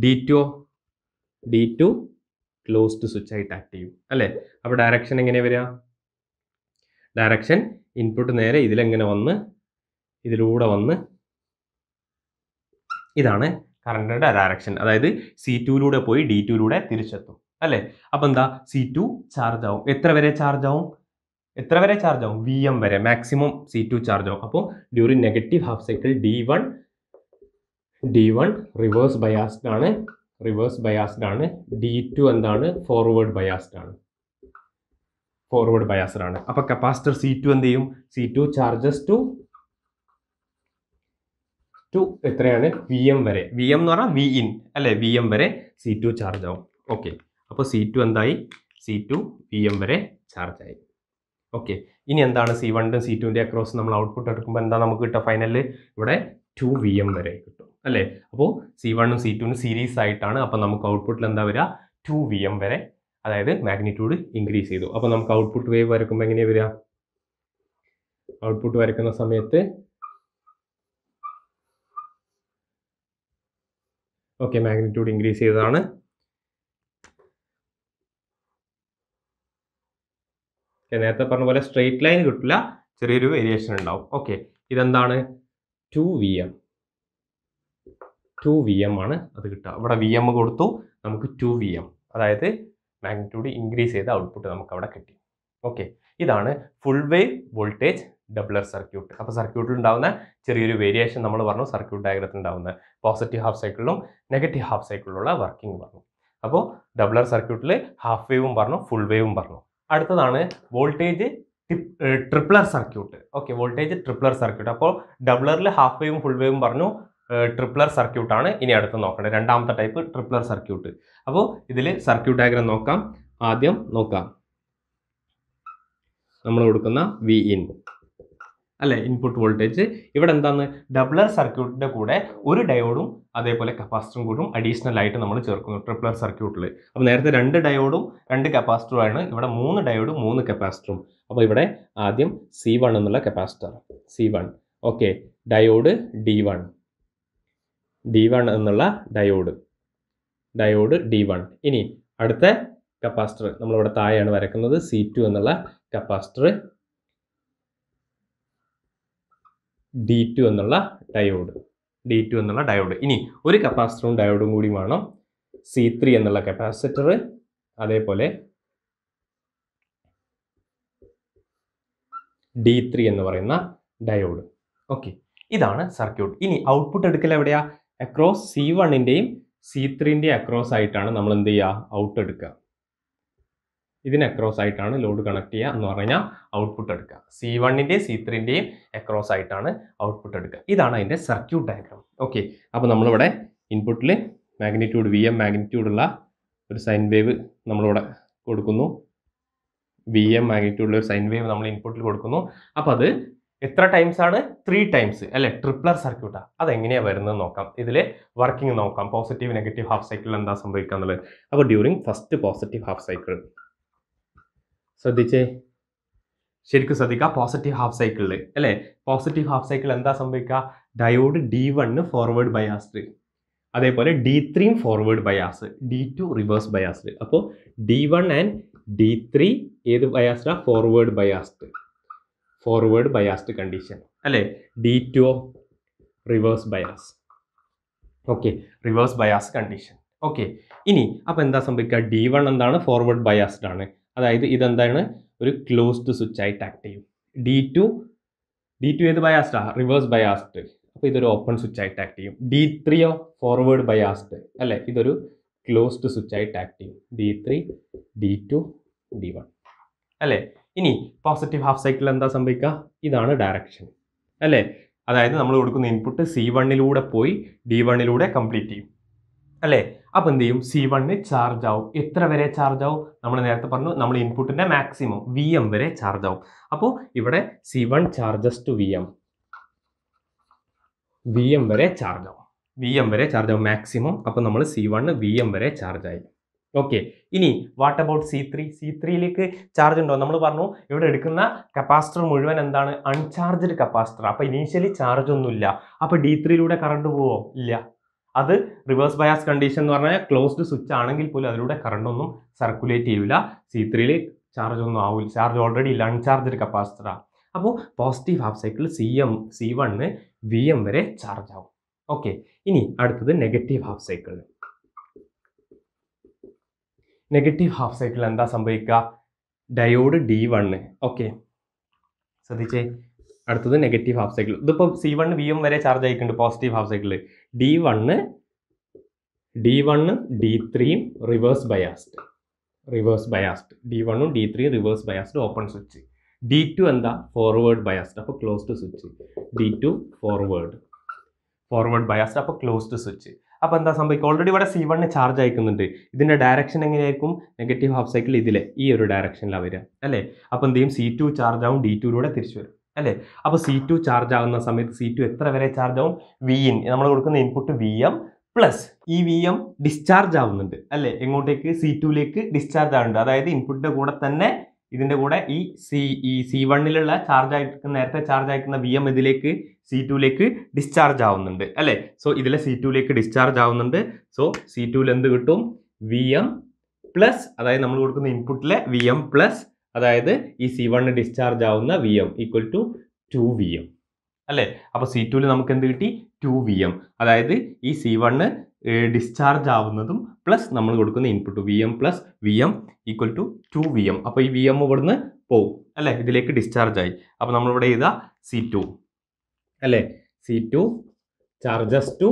D two D two closed switch ആയിട്ട് act ചെയ്യും അല്ലേ അപ്പൊ ഡയറക്ഷൻ എങ്ങനെ വരിക ഡയറക്ഷൻ ഇൻപുട്ട് നേരെ ഇതിലെങ്ങനെ വന്ന് ഇതിലൂടെ വന്ന് ഇതാണ് കറണ്ടിന്റെ ഡയറക്ഷൻ അതായത് സി ടുയിലൂടെ പോയി ഡി ടുയിലൂടെ തിരിച്ചെത്തും അല്ലേ അപ്പോൾ എന്താ സി ടു ചാർജ് ആവും എത്ര വരെ ചാർജ് ആവും എത്ര വരെ ചാർജ് ആവും വി എം വരെ മാക്സിമം സി ടു ചാർജ് ആവും അപ്പോൾ during negative half cycle D one D one reverse biased ആണ് റിവേഴ്സ് ബയാസ്ഡ് ആണ് ഡി ടു എന്താണ് ഫോർവേഡ് ബയാസ്ഡ് ആണ് ഫോർവേഡ് ബയാസ്ഡ് ആണ് അപ്പോൾ കപ്പാസിറ്റർ സി ടു എന്ത് ചെയ്യും C two charges to to എത്രയാണ് വി എം വരെ വി എം എന്ന് പറഞ്ഞാൽ വി ഇൻ അല്ലേ വി എം വരെ സി ടു ചാർജ് ആവും ഓക്കെ അപ്പോൾ സി ടു എന്തായി സി ടു വി എം വരെ ചാർജായി ഓക്കെ ഇനി എന്താണ് സി വണ്ണും സി ടുവിൻ്റെ അക്രോസ് നമ്മൾ ഔട്ട്പുട്ട് എടുക്കുമ്പോൾ എന്താ നമുക്ക് കിട്ടുക ഫൈനലിൽ ഇവിടെ ടു വി എം വരെ കിട്ടും അല്ലേ അപ്പോൾ സി വണ്ണും സി ടുവിനും സീരീസ് ആയിട്ടാണ് അപ്പോൾ നമുക്ക് ഔട്ട്പുട്ടിൽ എന്താ വരിക ടു വി എം വരെ അതായത് മാഗ്നിറ്റ്യൂഡ് ഇൻക്രീസ് ചെയ്തു അപ്പോൾ നമുക്ക് ഔട്ട്പുട്ട് വേവ് വരക്കുമ്പോൾ എങ്ങനെയാണ് വരിക ഔട്ട്പുട്ട് വരയ്ക്കുന്ന സമയത്ത് ഓക്കെ മാഗ്നിറ്റ്യൂഡ് ഇൻക്രീസ് ചെയ്തതാണ് ഞാൻ നേരത്തെ പറഞ്ഞ പോലെ സ്ട്രെയിറ്റ് ലൈൻ കിട്ടില്ല ചെറിയൊരു വേരിയേഷൻ ഉണ്ടാവും ഓക്കെ ഇതെന്താണ് two V M two V M ആണ് അത് കിട്ടുക ഇവിടെ വി എം കൊടുത്തു നമുക്ക് ടു വി എം അതായത് മാഗ്നിറ്റ്യൂഡ് ഇൻക്രീസ് ചെയ്ത ഔട്ട്പുട്ട് നമുക്ക് അവിടെ കിട്ടി ഓക്കെ ഇതാണ് full wave voltage doubler circuit അപ്പോൾ സർക്യൂട്ടിൽ ഉണ്ടാകുന്ന ചെറിയൊരു വേരിയേഷൻ നമ്മൾ പറഞ്ഞു സർക്യൂട്ട് ഡയഗ്രത്തിൽ ഉണ്ടാകുന്ന പോസിറ്റീവ് ഹാഫ് സൈക്കിളിലും നെഗറ്റീവ് ഹാഫ് സൈക്കിളിലുള്ള വർക്കിംഗ് പറഞ്ഞു അപ്പോൾ ഡബ്ലർ സർക്യൂട്ടിൽ ഹാഫ് വേവും പറഞ്ഞു ഫുൾ വേവും പറഞ്ഞു അടുത്തതാണ് voltage tripler circuit okay voltage tripler circuit അപ്പോൾ ഡബ്ലറിൽ ഹാഫ് വേവും ഫുൾ വേവും പറഞ്ഞു ട്രിപ്ലർ സർക്യൂട്ടാണ് ഇനി അടുത്ത് നോക്കേണ്ടത് രണ്ടാമത്തെ ടൈപ്പ് ട്രിപ്ലർ സർക്യൂട്ട് അപ്പോൾ ഇതിൽ സർക്യൂട്ട് ഡയഗ്രം നോക്കാം ആദ്യം നോക്കാം നമ്മൾ കൊടുക്കുന്ന വി ഇൻ അല്ലെ ഇൻപുട്ട് വോൾട്ടേജ് ഇവിടെ എന്താണ് ഡബ്ലർ സർക്യൂട്ടിൻ്റെ കൂടെ ഒരു ഡയോഡും അതേപോലെ കപ്പാസിറ്ററും കൂടും അഡീഷണൽ ആയിട്ട് നമ്മൾ ചേർക്കുന്നു ട്രിപ്ലർ സർക്യൂട്ടിൽ അപ്പോൾ നേരത്തെ രണ്ട് ഡയോഡും രണ്ട് കപ്പാസിറ്ററുമാണ് ഇവിടെ മൂന്ന് ഡയോഡും മൂന്ന് കപ്പാസിറ്ററും അപ്പോൾ ഇവിടെ ആദ്യം സി വൺ എന്നുള്ള capacitor C one okay diode D one D one എന്നുള്ള ഡയോഡ് ഡയോഡ് ഡി വൺ ഇനി അടുത്ത കപ്പാസിറ്റർ നമ്മളിവിടെ താഴെയാണ് വരക്കുന്നത് സി ടു എന്നുള്ള കപ്പാസിറ്റർ ഡി ടു എന്നുള്ള ഡയോഡ് ഡി ടു എന്നുള്ള ഡയോഡ് ഇനി ഒരു കപ്പാസിറ്ററും ഡയോഡും കൂടി വേണം സി ത്രീ എന്നുള്ള കപ്പാസിറ്റർ അതേപോലെ ഡി ത്രീ എന്ന് പറയുന്ന ഡയോഡ് ഓക്കെ ഇതാണ് സർക്യൂട്ട് ഇനി ഔട്ട്പുട്ട് എടുക്കൽ എവിടെയാ അക്രോസ് സി വണ്ണിൻ്റെയും സി ത്രീൻ്റെയും അക്രോസ് ആയിട്ടാണ് നമ്മൾ എന്ത് ചെയ്യുക ഔട്ട് എടുക്കുക ഇതിന് അക്രോസ് ആയിട്ടാണ് ലോഡ് കണക്ട് ചെയ്യുക എന്ന് പറഞ്ഞു കഴിഞ്ഞാൽ ഔട്ട്പുട്ട് എടുക്കുക സി വണ്ണിൻ്റെയും സി ത്രീൻ്റെയും അക്രോസ് ആയിട്ടാണ് ഔട്ട്പുട്ട് എടുക്കുക ഇതാണ് അതിൻ്റെ സർക്യൂട്ട് ഡയഗ്രാം ഓക്കെ അപ്പോൾ നമ്മളിവിടെ ഇൻപുട്ടിൽ മാഗ്നിറ്റ്യൂഡ് വി എം മാഗ്നിറ്റ്യൂഡുള്ള ഒരു സൈൻ വേവ് നമ്മളിവിടെ കൊടുക്കുന്നു വി എം മാഗ്നിറ്റ്യൂഡുള്ള ഒരു സൈൻ വേവ് നമ്മൾ ഇൻപുട്ടിൽ കൊടുക്കുന്നു അപ്പോൾ അത് എത്ര ടൈംസ് ആണ് ത്രീ ടൈംസ് അല്ലെ ട്രിപ്ലർ സർക്യൂട്ടാണ് അതെങ്ങനെയാണ് വരുന്നത് നോക്കാം ഇതിൽ വർക്കിംഗ് നോക്കാം പോസിറ്റീവ് നെഗറ്റീവ് ഹാഫ് സൈക്കിളിൽ എന്താ സംഭവിക്കുക എന്നുള്ളത് അപ്പോൾ during first positive half cycle ശ്രദ്ധിച്ചേ ശരിക്കും ശ്രദ്ധിക്കുക പോസിറ്റീവ് ഹാഫ് സൈക്കിളിൽ അല്ലേ പോസിറ്റീവ് ഹാഫ് സൈക്കിൾ എന്താ സംഭവിക്കുക diode D one forward biased അതേപോലെ ഡി ത്രീയും forward bias D two reverse biased അപ്പോൾ D one and D three ഏത് ബയാസ്ഡാ forward biased forward biased condition അല്ലേ D two reverse bias okay reverse bias condition okay ഇനി അപ്പോൾ എന്താ സംഭവിക്കുക ഡി വൺ എന്താണ് ഫോർവേഡ് ബയാസ്ഡ് ആണ് അതായത് ഇതെന്താണ് ഒരു ക്ലോസ്ഡ് സ്വിച്ച് ആയിട്ട് ആക്ട് ചെയ്യും ഡി ടു ഡി ടു ഏത് ബയാസ്ഡാ റിവേഴ്സ് ബയാസ്റ്റ് അപ്പോൾ ഇതൊരു ഓപ്പൺ സ്വിച്ച് ആയിട്ട് ആക്ട് ചെയ്യും ഡി ത്രീയോ ഫോർവേഡ് ബയാസ്റ്റ് അല്ലേ ഇതൊരു ക്ലോസ്ഡ് സ്വിച്ച് ആയിട്ട് ആക്ട് ചെയ്യും D three D two D one അല്ലേ ഇനി പോസിറ്റീവ് ഹാഫ് സൈക്കിൾ എന്താ സംഭവിക്കുക ഇതാണ് ഡയറക്ഷൻ അല്ലേ അതായത് നമ്മൾ കൊടുക്കുന്ന ഇൻപുട്ട് സി വണ്ണിലൂടെ പോയി ഡി വണ്ണിലൂടെ കംപ്ലീറ്റ് ചെയ്യും അല്ലേ അപ്പോൾ എന്ത് ചെയ്യും സി വണ്ണ് ചാർജ് ആവും എത്ര വരെ ചാർജ് ആവും നമ്മൾ നേരത്തെ പറഞ്ഞു നമ്മൾ ഇൻപുട്ടിൻ്റെ മാക്സിമം വി എം വരെ ചാർജ് ആവും അപ്പോൾ ഇവിടെ C one charges to V M V M വരെ ചാർജ് ആവും വി എം വരെ ചാർജ് ആവും മാക്സിമം അപ്പോൾ നമ്മൾ സി വണ് വി എം വരെ ചാർജ് ആയി ഓക്കെ ഇനി what about C three C ത്രീയിലേക്ക് ചാർജ് ഉണ്ടോ നമ്മൾ പറഞ്ഞു ഇവിടെ എടുക്കുന്ന കപ്പാസിറ്റർ മുഴുവൻ എന്താണ് അൺചാർജ്ഡ് കപ്പാസിറ്റർ അപ്പോൾ ഇനീഷ്യലി ചാർജ് ഒന്നുമില്ല അപ്പോൾ ഡി ത്രീയിലൂടെ കറണ്ട് പോവോ ഇല്ല അത് റിവേഴ്സ് ബയാസ് കണ്ടീഷൻ എന്ന് പറഞ്ഞാൽ ക്ലോസ്ഡ് സ്വിച്ച് ആണെങ്കിൽ പോലും അതിലൂടെ കറണ്ട് ഒന്നും സർക്കുലേറ്റ് ചെയ്യില്ല സി ത്രീയിൽ ചാർജ് ഒന്നും ആവില്ല ചാർജ് ഓൾറെഡി ഇല്ല അൺചാർജ് കപ്പാസിറ്ററാണ് അപ്പോൾ positive half cycle C M C one V M വരെ ചാർജ് ആവും ഓക്കെ ഇനി അടുത്തത് negative half cycle negative half cycle എന്താ സംഭവിക്കുക ഡയോഡ് ഡി വണ്ണ് ഓക്കെ ശ്രദ്ധിച്ചേ അടുത്തത് നെഗറ്റീവ് ഹാഫ് സൈക്കിൾ ഇതിപ്പോൾ സി വൺ വി എം വരെ ചാർജ് ആയിക്കുണ്ട് positive half cycle D one D വണ്ണും ഡി ത്രീയും reverse biased reverse biased D വണ്ണും ഡി ത്രീയും reverse biased open switch D two എന്താ ഫോർവേഡ് ബയാസ്റ്റ് അപ്പോൾ closed switch D two forward forward biased അപ്പോൾ closed switch അപ്പോൾ എന്താ സംഭവിക്കുക ഓൾറെഡി ഇവിടെ സി വണ്ണ് ചാർജ് അയക്കുന്നുണ്ട് ഇതിൻ്റെ ഡയറക്ഷൻ എങ്ങനെയായിരിക്കും നെഗറ്റീവ് ഹാഫ് സൈക്കിൾ ഇതിലെ ഈ ഒരു ഡയറക്ഷനിലാണ് വരിക അല്ലേ അപ്പോൾ എന്തെയും സി ടു ചാർജ് ആവും ഡി ടുയിലൂടെ തിരിച്ചു വരും അല്ലേ അപ്പോൾ സി ടു ചാർജ് ആകുന്ന സമയത്ത് സി ടു എത്ര വരെ ചാർജ് ആവും വി ഇൻ നമ്മൾ കൊടുക്കുന്ന ഇൻപുട്ട് വി എം പ്ലസ് ഈ വി എം ഡിസ്ചാർജ് ആവുന്നുണ്ട് അല്ലേ എങ്ങോട്ടേക്ക് സി ടുവിലേക്ക് ഡിസ്ചാർജ് ആവുന്നുണ്ട് അതായത് ഇൻപുട്ടിൻ്റെ കൂടെ തന്നെ ഇതിൻ്റെ കൂടെ ഈ സി ഈ സി വണ്ണിലുള്ള ചാർജ് ആയിരിക്കുന്ന നേരത്തെ ചാർജ് ആയിരിക്കുന്ന വി എം ഇതിലേക്ക് സി ടുവിലേക്ക് ഡിസ്ചാർജ് ആവുന്നുണ്ട് അല്ലേ സോ ഇതിലെ സി ടുവിലേക്ക് ഡിസ്ചാർജ് ആവുന്നുണ്ട് സോ സി ടുവിൽ എന്ത് കിട്ടും വി എം പ്ലസ് അതായത് നമ്മൾ കൊടുക്കുന്ന ഇൻപുട്ടിലെ വി എം പ്ലസ് അതായത് ഈ സി വണ് ഡിസ്ചാർജ് ആവുന്ന V M equal to two V M അല്ലേ അപ്പോൾ സി ടുവിൽ നമുക്ക് എന്ത് കിട്ടി ടു വി എം അതായത് ഈ സി വണ് ഡിസ്ചാർജ് ആവുന്നതും പ്ലസ് നമ്മൾ കൊടുക്കുന്ന input V M plus V M equal to two V M അപ്പോൾ ഈ വി എം ഇവിടുന്ന് പോവും അല്ലേ ഇതിലേക്ക് ഡിസ്ചാർജ് ആയി അപ്പോൾ നമ്മളിവിടെ ചെയ്താ സി ടു അല്ലേ സി ടു ചാർജസ് ടു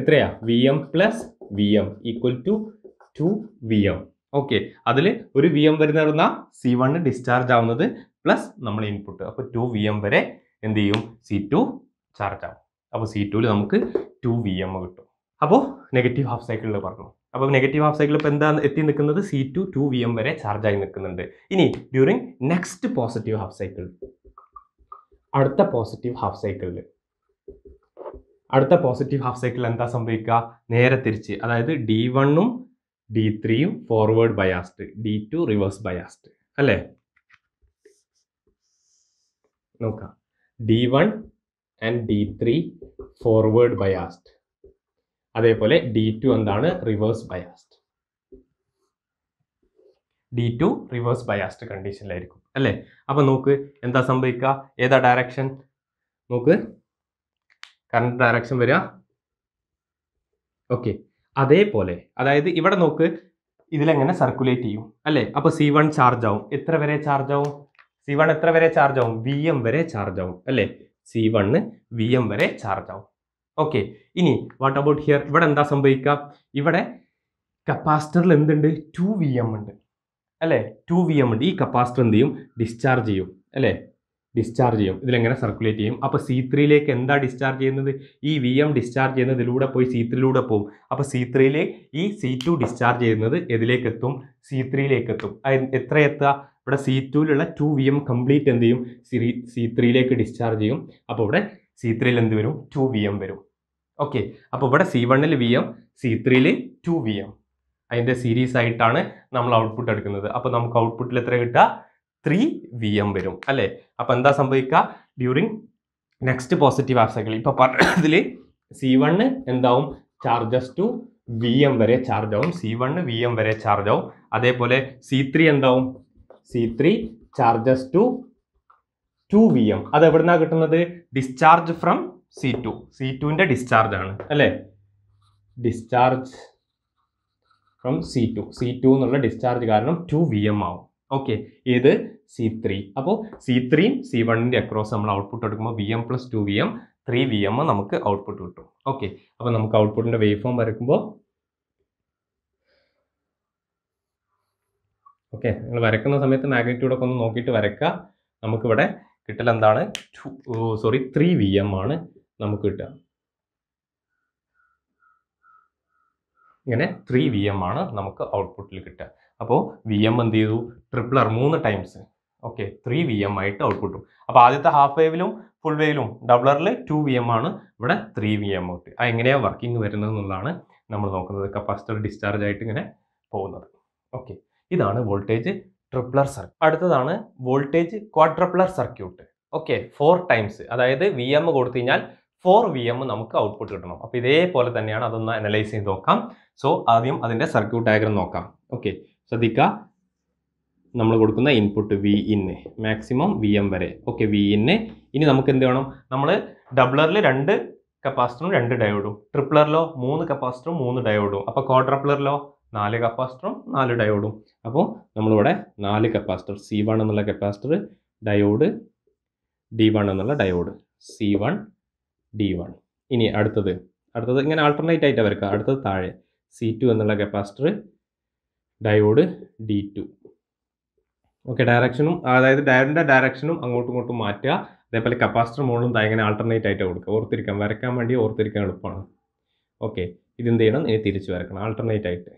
എത്രയാ V M plus V M equal to two V M okay അതിൽ ഒരു വി എം വരുന്ന പറഞ്ഞാൽ സി വണ് ഡിസ്ചാർജ് ആവുന്നത് പ്ലസ് നമ്മൾ ഇൻപുട്ട് അപ്പോൾ ടു വി എം വരെ എന്ത് ചെയ്യും സി ടു ചാർജ് ആവും അപ്പോൾ സി ടുവിൽ നമുക്ക് ടു വി എം കിട്ടും അപ്പോൾ നെഗറ്റീവ് ഹാഫ് സൈക്കിളിൽ പറഞ്ഞു അപ്പോൾ നെഗറ്റീവ് ഹാഫ് സൈക്കിൾ ഇപ്പോൾ എന്താ എത്തി നിൽക്കുന്നത് C two two V M വരെ ചാർജായി നിൽക്കുന്നുണ്ട് ഇനി during next positive half cycle അടുത്ത പോസിറ്റീവ് ഹാഫ് സൈക്കിളിൽ അടുത്ത പോസിറ്റീവ് ഹാഫ് സൈക്കിൾ എന്താ സംഭവിക്കുക നേരെ തിരിച്ച് അതായത് ഡി വണ്ണും ഡി ത്രീയും forward biased D two reverse biased അല്ലേ നോക്കാം D one and D three forward biased അതേപോലെ ഡി ടു എന്താണ് reverse biased D two reverse biased കണ്ടീഷനിലായിരിക്കും അല്ലേ അപ്പൊ നോക്ക് എന്താ സംഭവിക്കുക ഏതാ ഡയറക്ഷൻ നോക്ക് കറണ്ട് ഡയറക്ഷൻ വരിക ഓക്കെ അതേപോലെ അതായത് ഇവിടെ നോക്ക് ഇതിലെങ്ങനെ സർക്കുലേറ്റ് ചെയ്യും അല്ലേ അപ്പോൾ സി വൺ ചാർജ് ആവും എത്ര വരെ ചാർജ് ആവും സി വൺ എത്ര വരെ ചാർജ് ആവും വി എം വരെ ചാർജ് ആവും അല്ലേ സി വണ്ണ് വി എം വരെ ചാർജ് ആവും ഓക്കെ ഇനി വാട്ട് അബൌട്ട് ഹിയർ ഇവിടെ എന്താ സംഭവിക്കാം ഇവിടെ കപ്പാസിറ്ററിൽ എന്തുണ്ട് ടു വി എം ഉണ്ട് അല്ലേ ടു വി എം ഉണ്ട് ഈ കപ്പാസിറ്റർ എന്ത് ചെയ്യും ഡിസ്ചാർജ് ചെയ്യും അല്ലേ ഡിസ്ചാർജ് ചെയ്യും ഇതിലെങ്ങനെ സർക്കുലേറ്റ് ചെയ്യും അപ്പോൾ സി ത്രീയിലേക്ക് എന്താ ഡിസ്ചാർജ് ചെയ്യുന്നത് ഈ വി എം ഡിസ്ചാർജ് ചെയ്യുന്നതിലൂടെ പോയി സി ത്രീയിലൂടെ പോകും അപ്പോൾ സി ത്രീയിലേക്ക് ഈ സി ടു ഡിസ്ചാർജ് ചെയ്യുന്നത് എതിലേക്ക് എത്തും സി ത്രീയിലേക്ക് എത്തും എത്ര എത്തുക ഇവിടെ സി ടുവിലുള്ള ടു വി എം കംപ്ലീറ്റ് എന്ത് ചെയ്യും സി സി ത്രീയിലേക്ക് ഡിസ്ചാർജ് ചെയ്യും അപ്പോൾ ഇവിടെ സി ത്രീയിൽ എന്ത് വരും ടു വി എം വരും ഓക്കെ അപ്പോൾ ഇവിടെ സി വണ്ണിൽ വി എം സി ത്രീയിൽ ടു വി എം അതിൻ്റെ സീരീസ് ആയിട്ടാണ് നമ്മൾ ഔട്ട്പുട്ട് എടുക്കുന്നത് അപ്പോൾ നമുക്ക് ഔട്ട്പുട്ടിൽ എത്ര കിട്ടുക ത്രീ വി എം വരും അല്ലേ അപ്പോൾ എന്താ സംഭവിക്കുക during next positive half cycle ഇപ്പോൾ പറഞ്ഞതിൽ സി വണ് എന്താവും ചാർജസ് ടു വി എം വരെ ചാർജ് ആവും സി വണ് വി എം വരെ ചാർജ് ആവും അതേപോലെ സി ത്രീ എന്താവും C three charges to two V M അത് എവിടുന്നാണ് കിട്ടുന്നത് discharge from C two C ടുവിൻ്റെ ഡിസ്ചാർജ് ആണ് അല്ലേ discharge from C two C two എന്നുള്ള ഡിസ്ചാർജ് കാരണം ടു വി എം ആവും ഓക്കെ ഇത് സി ത്രീ അപ്പോൾ സി ത്രീയും സി വണ്ണിൻ്റെ അക്രോസ് നമ്മൾ ഔട്ട്പുട്ട് എടുക്കുമ്പോൾ V M plus two V M three V M നമുക്ക് ഔട്ട്പുട്ട് കിട്ടും ഓക്കെ അപ്പോൾ നമുക്ക് ഔട്ട്പുട്ടിൻ്റെ വേവ് ഫോം വരയ്ക്കുമ്പോൾ ഓക്കെ നിങ്ങൾ വരയ്ക്കുന്ന സമയത്ത് മാഗ്നിറ്റ്യൂഡൊക്കെ ഒന്ന് നോക്കിയിട്ട് വരയ്ക്കുക നമുക്കിവിടെ കിട്ടൽ എന്താണ് സോറി ത്രീ വി എം ആണ് നമുക്ക് കിട്ടുക ഇങ്ങനെ ത്രീ വി എം ആണ് നമുക്ക് ഔട്ട്പുട്ടിൽ കിട്ടുക അപ്പോൾ വി എം എന്ത് ചെയ്തു ട്രിപ്പിളർ മൂന്ന് times okay three V M ആയിട്ട് ഔട്ട്പുട്ടും അപ്പോൾ ആദ്യത്തെ ഹാഫ് വേവിലും ഫുൾ വേവിലും ഡബ്ലറിൽ ടു വി എം ആണ് ഇവിടെ ത്രീ വി എം ഔട്ട് ആ എങ്ങനെയാണ് വർക്കിംഗ് വരുന്നത് എന്നുള്ളതാണ് നമ്മൾ നോക്കുന്നത് കപ്പാസിറ്റർ ഡിസ്ചാർജ് ആയിട്ട് ഇങ്ങനെ പോകുന്നത് ഓക്കെ ഇതാണ് വോൾട്ടേജ് ട്രിപ്ലർ സർക്യൂട്ട് അടുത്തതാണ് voltage quadrupler circuit okay four times അതായത് വി എം കൊടുത്തു കഴിഞ്ഞാൽ ഫോർ വി എം നമുക്ക് ഔട്ട്പുട്ട് കിട്ടണം അപ്പോൾ ഇതേപോലെ തന്നെയാണ് അതൊന്ന് അനലൈസ് ചെയ്ത് നോക്കാം സോ ആദ്യം അതിൻ്റെ സർക്യൂട്ട് ഡയഗ്രം നോക്കാം ഓക്കെ ശ്രദ്ധിക്കുക നമ്മൾ കൊടുക്കുന്ന input V in maximum V M വരെ ഓക്കെ വി ഇന് ഇനി നമുക്ക് എന്ത് വേണം നമ്മൾ ഡബ്ലറിൽ രണ്ട് കപ്പാസിറ്ററും രണ്ട് ഡയോഡും ട്രിപ്ലറിലോ മൂന്ന് കപ്പാസിറ്ററും മൂന്ന് ഡയോഡും അപ്പോൾ ക്വാഡ്രപ്ലറിലോ നാല് കപ്പാസിറ്ററും നാല് ഡയോഡും അപ്പോൾ നമ്മളിവിടെ നാല് കപ്പാസിറ്റർ സി വൺ എന്നുള്ള കപ്പാസിറ്റർ ഡയോഡ് ഡി വൺ എന്നുള്ള diode C one D one ഇനി അടുത്തത് അടുത്തത് ഇങ്ങനെ ആൾട്ടർനേറ്റ് ആയിട്ട് വരക്കുക അടുത്തത് താഴെ സി ടു എന്നുള്ള capacitor diode D two okay ഡയറക്ഷനും അതായത് ഡയറിൻ്റെ ഡയറക്ഷനും അങ്ങോട്ടും ഇങ്ങോട്ടും മാറ്റുക അതേപോലെ കപ്പാസിറ്റർ മോളും താ ഇങ്ങനെ ആൾട്ടർനേറ്റ് ആയിട്ട് കൊടുക്കുക ഓർത്തിരിക്കാം വരയ്ക്കാൻ വേണ്ടി ഓർത്തിരിക്കാൻ എളുപ്പമാണ് ഓക്കെ ഇതെന്ത് ചെയ്യണം ഇനി തിരിച്ച് വരക്കണം ആൾട്ടർനേറ്റ് ആയിട്ട്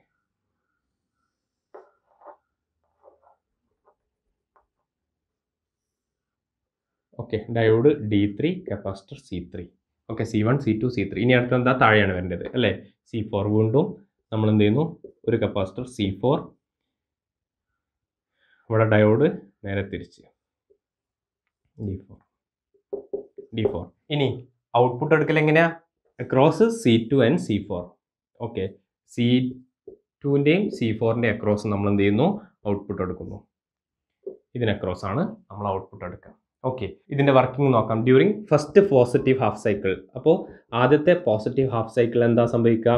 okay diode D three capacitor C three okay C one C two C three ഇനി അടുത്ത് എന്താ താഴെയാണ് വരേണ്ടത് അല്ലേ സി ഫോർ വീണ്ടും നമ്മൾ എന്ത് ചെയ്യുന്നു ഒരു കപ്പാസിറ്റർ സി ഫോർ ഇവിടെ ഡയോഡ് നേരെ തിരിച്ച് ഡി ഫോർ ഡി ഫോർ ഇനി ഔട്ട്പുട്ട് എടുക്കൽ എങ്ങനെയാ across C two and C four okay C ടുവിൻ്റെയും സി ഫോറിൻ്റെ അക്രോസ് നമ്മൾ എന്ത് ചെയ്യുന്നു ഔട്ട്പുട്ട് എടുക്കുന്നു ഇതിന് അക്രോസ് ആണ് നമ്മൾ ഔട്ട്പുട്ട് എടുക്കുക ഓക്കെ ഇതിൻ്റെ വർക്കിംഗ് നോക്കാം during first positive half cycle അപ്പോൾ ആദ്യത്തെ പോസിറ്റീവ് ഹാഫ് സൈക്കിൾ എന്താ സംഭവിക്കുക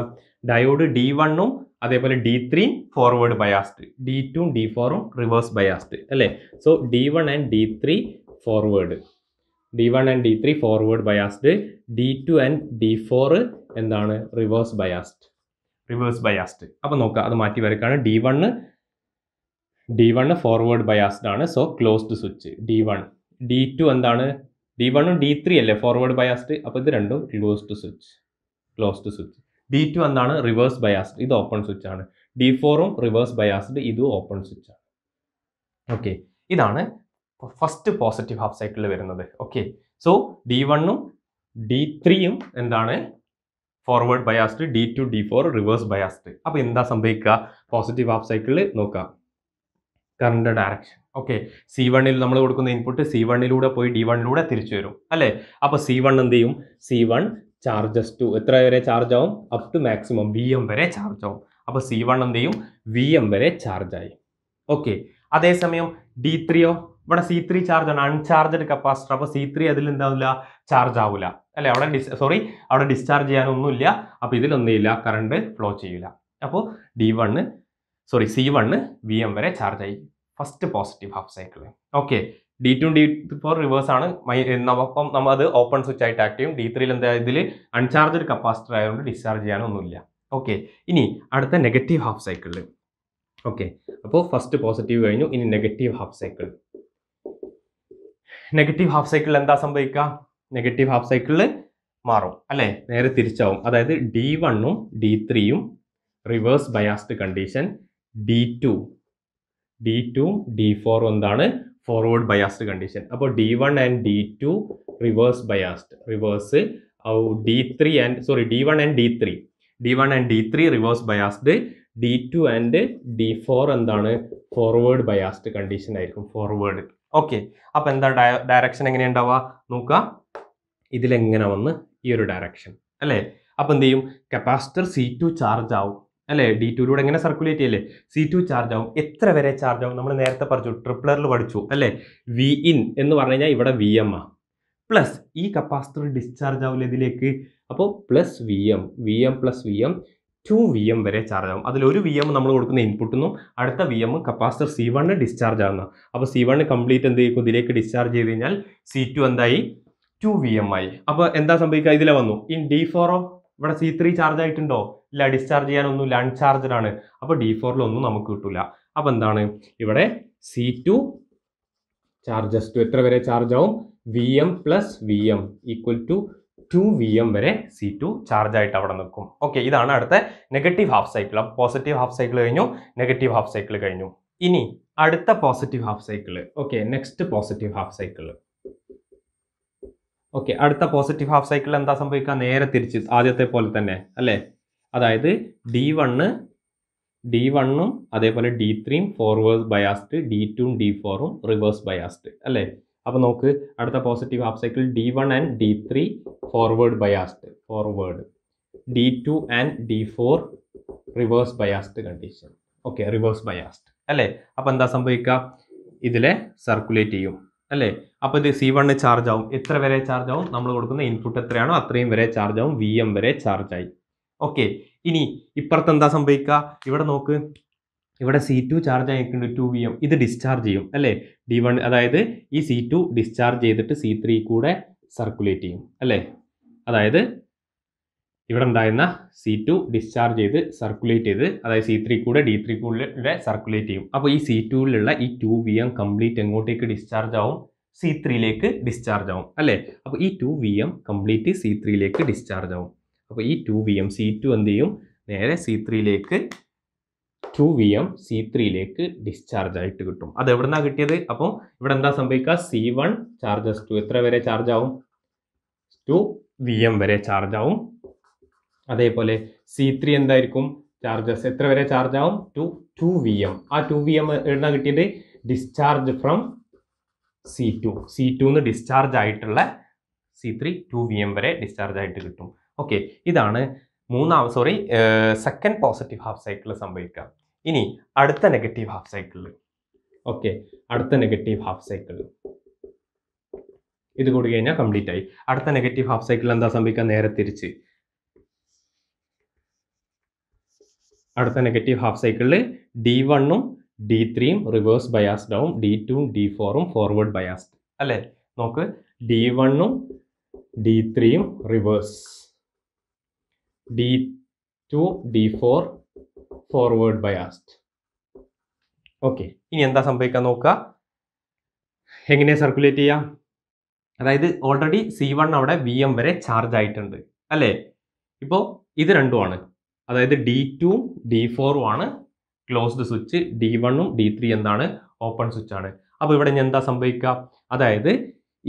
ഡയോഡ് ഡി വണ്ണും അതേപോലെ D three forward biased D ടുവും ഡി ഫോറും റിവേഴ്സ് ബയാസ്റ്റ് അല്ലേ so D one and D three forward D one and D three forward biased D two and D four എന്താണ് reverse biased reverse biased അപ്പോൾ നോക്കുക അത് മാറ്റി വരക്കാണ് D one D one forward biased ആണ് so closed switch D one D two എന്താണ് D വണ്ണും D three അല്ലേ ഫോർവേഡ് ബയാസ്റ്റ് അപ്പോൾ ഇത് രണ്ടും closed switch closed switch D two എന്താണ് റിവേഴ്സ് ബയാസ്ഡ് ഇത് ഓപ്പൺ സ്വിച്ച് ആണ് ഡി ഫോറും റിവേഴ്സ് ബയാസ്ഡ് ഇതും ഓപ്പൺ സ്വിച്ച് ആണ് ഓക്കെ ഇതാണ് ഫസ്റ്റ് പോസിറ്റീവ് ഹാഫ് സൈക്കിളിൽ വരുന്നത് ഓക്കെ സോ ഡി വണ്ണും ഡി ത്രീയും എന്താണ് forward biased D two D four reverse biased അപ്പോൾ എന്താ സംഭവിക്കുക പോസിറ്റീവ് ഹാഫ് സൈക്കിളിൽ നോക്കുക കറണ്ട് ഡയറക്ഷൻ ഓക്കെ സി വണ്ണിൽ നമ്മൾ കൊടുക്കുന്ന ഇൻപുട്ട് സി വണ്ണിലൂടെ പോയി ഡി വണ്ണിലൂടെ തിരിച്ചു വരും അല്ലേ അപ്പോൾ സി വൺ എന്ത് ചെയ്യും സി വൺ ചാർജസ് ടു എത്ര വരെ ചാർജ് ആവും up to maximum V M വരെ ചാർജ് ആവും അപ്പോൾ സി വൺ എന്ത് ചെയ്യും വി എം വരെ ചാർജായി ഓക്കെ അതേസമയം ഡി ത്രീയോ ഇവിടെ സി ത്രീ ചാർജ് ആണ് അൺചാർജഡ് കപ്പാസിറ്റർ അപ്പോൾ സി ത്രീ അതിൽ എന്താവില്ല ചാർജ് ആവില്ല അല്ലെ അവിടെ ഡിസ് സോറി അവിടെ ഡിസ്ചാർജ് ചെയ്യാനൊന്നുമില്ല അപ്പോൾ ഇതിലൊന്നുമില്ല കറണ്ട് ഫ്ലോ ചെയ്യില്ല അപ്പോൾ D one sorry C one V M വരെ ചാർജായി first positive half cycle okay D two D four reverse ആണ് നമ്മൾ നമ്മൾ അത് ഓപ്പൺ സ്വിച്ച് ആയിട്ട് ആക്ട് ചെയ്യും ഡി ത്രീയിൽ എന്താ ഇതിൽ ഒരു കപ്പാസിറ്റർ ആയതുകൊണ്ട് ഡിസ്ചാർജ് ചെയ്യാനൊന്നുമില്ല ഓക്കെ ഇനി അടുത്ത നെഗറ്റീവ് ഹാഫ് സൈക്കിൾ ഓക്കെ അപ്പോൾ ഫസ്റ്റ് പോസിറ്റീവ് കഴിഞ്ഞു ഇനി negative half cycle negative half cycle എന്താ സംഭവിക്കുക നെഗറ്റീവ് ഹാഫ് സൈക്കിളിൽ മാറും അല്ലേ നേരെ തിരിച്ചാവും അതായത് ഡി വണ്ണും ഡി ത്രീയും reverse biased condition D two D two D ഫോറും എന്താണ് ഫോർവേഡ് ബയാസ്ഡ് കണ്ടീഷൻ അപ്പോൾ D one and D two reverse biased reverse D three and sorry D one and D three D one and D three reverse biased D two and D four എന്താണ് forward biased condition ആയിരിക്കും forward okay അപ്പോൾ എന്താ direction എങ്ങനെയുണ്ടാവുക നോക്കുക ഇതിലെങ്ങനെ വന്ന് ഈ ഒരു direction അല്ലേ അപ്പോൾ എന്ത് ചെയ്യും കപ്പാസിറ്റർ സി ടു ചാർജ് ആവും അല്ലേ ഡി ടുയിലൂടെ എങ്ങനെ സർക്കുലേറ്റ് ചെയ്യല്ലേ സി ടു ചാർജ് ആവും എത്ര വരെ ചാർജ് ആവും നമ്മൾ നേരത്തെ പറഞ്ഞു ട്രിപ്ലറിൽ പഠിച്ചു അല്ലേ വി ഇൻ എന്ന് പറഞ്ഞു കഴിഞ്ഞാൽ ഇവിടെ വി എം ആ പ്ലസ് ഈ കപ്പാസിറ്റർ ഡിസ്ചാർജ് ആവില്ല ഇതിലേക്ക് അപ്പോൾ plus V M V M plus V M two V M വരെ ചാർജ് ആവും അതിലൊരു വി എം നമ്മൾ കൊടുക്കുന്ന ഇൻപുട്ടിനും അടുത്ത V M capacitor C one discharge ആവുന്ന അപ്പോൾ സി വണ്ണ് കംപ്ലീറ്റ് എന്ത് ചെയ്യും ഇതിലേക്ക് ഡിസ്ചാർജ് ചെയ്ത് കഴിഞ്ഞാൽ സി ടു എന്തായി ടു വി എം ആയി അപ്പോൾ എന്താ സംഭവിക്കുക ഇതിലെ വന്നു ഇൻ ഡി ഫോറോ ഇവിടെ സി ത്രീ ചാർജ് ആയിട്ടുണ്ടോ ഇല്ല ഡിസ്ചാർജ് ചെയ്യാനൊന്നുമില്ല അൺചാർജഡ് ആണ് അപ്പോൾ ഡി ഫോറിലൊന്നും നമുക്ക് കിട്ടില്ല അപ്പോൾ എന്താണ് ഇവിടെ സി ടു ചാർജസ് ടു എത്ര വരെ ചാർജ് ആവും V M plus V M equal to two V M വരെ സി ടു ചാർജ് ആയിട്ട് അവിടെ നിൽക്കും ഓക്കെ ഇതാണ് അടുത്ത നെഗറ്റീവ് ഹാഫ് സൈക്കിൾ അപ്പോൾ പോസിറ്റീവ് ഹാഫ് സൈക്കിൾ കഴിഞ്ഞു നെഗറ്റീവ് ഹാഫ് സൈക്കിൾ കഴിഞ്ഞു ഇനി അടുത്ത positive half cycle okay next positive half cycle okay അടുത്ത പോസിറ്റീവ് ഹാഫ് സൈക്കിൾ എന്താ സംഭവിക്കുക നേരെ തിരിച്ച് ആദ്യത്തെ പോലെ തന്നെ അല്ലേ അതായത് ഡി വണ്ണ് ഡി വണ്ണും അതേപോലെ ഡി ത്രീയും ഫോർവേഴ്സ് ബയാസ്റ്റ് ഡി ടുവും ഡി ഫോറും റിവേഴ്സ് ബയാസ്റ്റ് അല്ലേ അപ്പോൾ നോക്ക് അടുത്ത positive half cycle D one and D three forward biased forward D two and D four reverse biased condition okay reverse biased അല്ലേ അപ്പോൾ എന്താ സംഭവിക്കുക ഇതിലെ സർക്കുലേറ്റ് ചെയ്യും അല്ലേ അപ്പോൾ ഇത് സി വണ്ണ് ചാർജ് ആവും എത്ര വരെ ചാർജ് ആവും നമ്മൾ കൊടുക്കുന്ന ഇൻപുട്ട് എത്രയാണോ അത്രയും വരെ ചാർജ് ആവും വി എം വരെ ആയി ഓക്കെ ഇനി ഇപ്പുറത്ത് എന്താ സംഭവിക്കുക ഇവിടെ നോക്ക് ഇവിടെ സി ടു ചാർജ് ആയിട്ടുണ്ട് ടു വി എം ഇത് ഡിസ്ചാർജ് ചെയ്യും അല്ലേ ഡി വൺ അതായത് ഈ സി ടു ഡിസ്ചാർജ് ചെയ്തിട്ട് സി ത്രീ കൂടെ സർക്കുലേറ്റ് ചെയ്യും അല്ലേ അതായത് ഇവിടെ ഉണ്ടായിരുന്ന സി ടു ഡിസ്ചാർജ് ചെയ്ത് സർക്കുലേറ്റ് ചെയ്ത് അതായത് സി ത്രീ കൂടെ ഡി ത്രീ കൂടെ സർക്കുലേറ്റ് ചെയ്യും അപ്പോൾ ഈ സി ടുവിലുള്ള ഈ ടു വി എം കംപ്ലീറ്റ് എങ്ങോട്ടേക്ക് ഡിസ്ചാർജ് ആവും സി ത്രീയിലേക്ക് ഡിസ്ചാർജ് ആവും അല്ലേ അപ്പോൾ ഈ two V M complete C ത്രീയിലേക്ക് ഡിസ്ചാർജ് ആവും അപ്പോൾ ഈ two V M C two എന്ത് ചെയ്യും നേരെ സി ത്രീയിലേക്ക് ടു വി എം സി ത്രീയിലേക്ക് ഡിസ്ചാർജ് ആയിട്ട് കിട്ടും അത് നിന്നാണ് കിട്ടിയത് അപ്പോൾ ഇവിടെ എന്താ സംഭവിക്കുക സി വൺ ചാർജസ് ടു എത്ര വരെ ചാർജ് ആവും ടു വി എം വരെ ചാർജ് ആവും അതേപോലെ സി ത്രീ എന്തായിരിക്കും ചാർജസ് എത്ര വരെ ചാർജ് ആവും ടു ടു വി എം ആ ടു വി എം നിന്നാണ് കിട്ടിയത് discharge from C two C ടുന്ന് ഡിസ്ചാർജ് ആയിട്ടുള്ള C three two V M വരെ ഡിസ്ചാർജ് ആയിട്ട് കിട്ടും ഓക്കെ ഇതാണ് മൂന്നാം sorry second positive half cycle സംഭവിക്കുക ഇനി അടുത്ത നെഗറ്റീവ് ഹാഫ് സൈക്കിൾ ഓക്കെ അടുത്ത നെഗറ്റീവ് ഹാഫ് സൈക്കിൾ ഇത് കൂടി കഴിഞ്ഞാൽ കംപ്ലീറ്റ് ആയി അടുത്ത നെഗറ്റീവ് ഹാഫ് സൈക്കിൾ എന്താ സംഭവിക്കുക നേരെ തിരിച്ച് അടുത്ത നെഗറ്റീവ് ഹാഫ് സൈക്കിളിൽ ഡി വണ്ണും ഡി ത്രീയും റിവേഴ്സ് ബയാസ്ഡാവും ഡി ടുവും ഡി ഫോറും ഫോർവേഡ് ബയാസ്ഡ് അല്ലേ നോക്ക് ഡി വണ്ണും ഡി ത്രീയും reverse D two D four forward biased okay ഇനി എന്താ സംഭവിക്കാൻ നോക്കുക എങ്ങനെ സർക്കുലേറ്റ് ചെയ്യാം അതായത് ഓൾറെഡി സി വൺ അവിടെ വി എം വരെ ചാർജ് ആയിട്ടുണ്ട് അല്ലേ ഇപ്പോൾ ഇത് രണ്ടുമാണ് അതായത് ഡി ടു ഡി ഫോറും ആണ് ക്ലോസ്ഡ് സ്വിച്ച് ഡി വണ്ണും ഡി ത്രീ എന്താണ് ഓപ്പൺ സ്വിച്ച് ആണ് അപ്പോൾ ഇവിടെ ഞാൻ എന്താ സംഭവിക്കുക അതായത്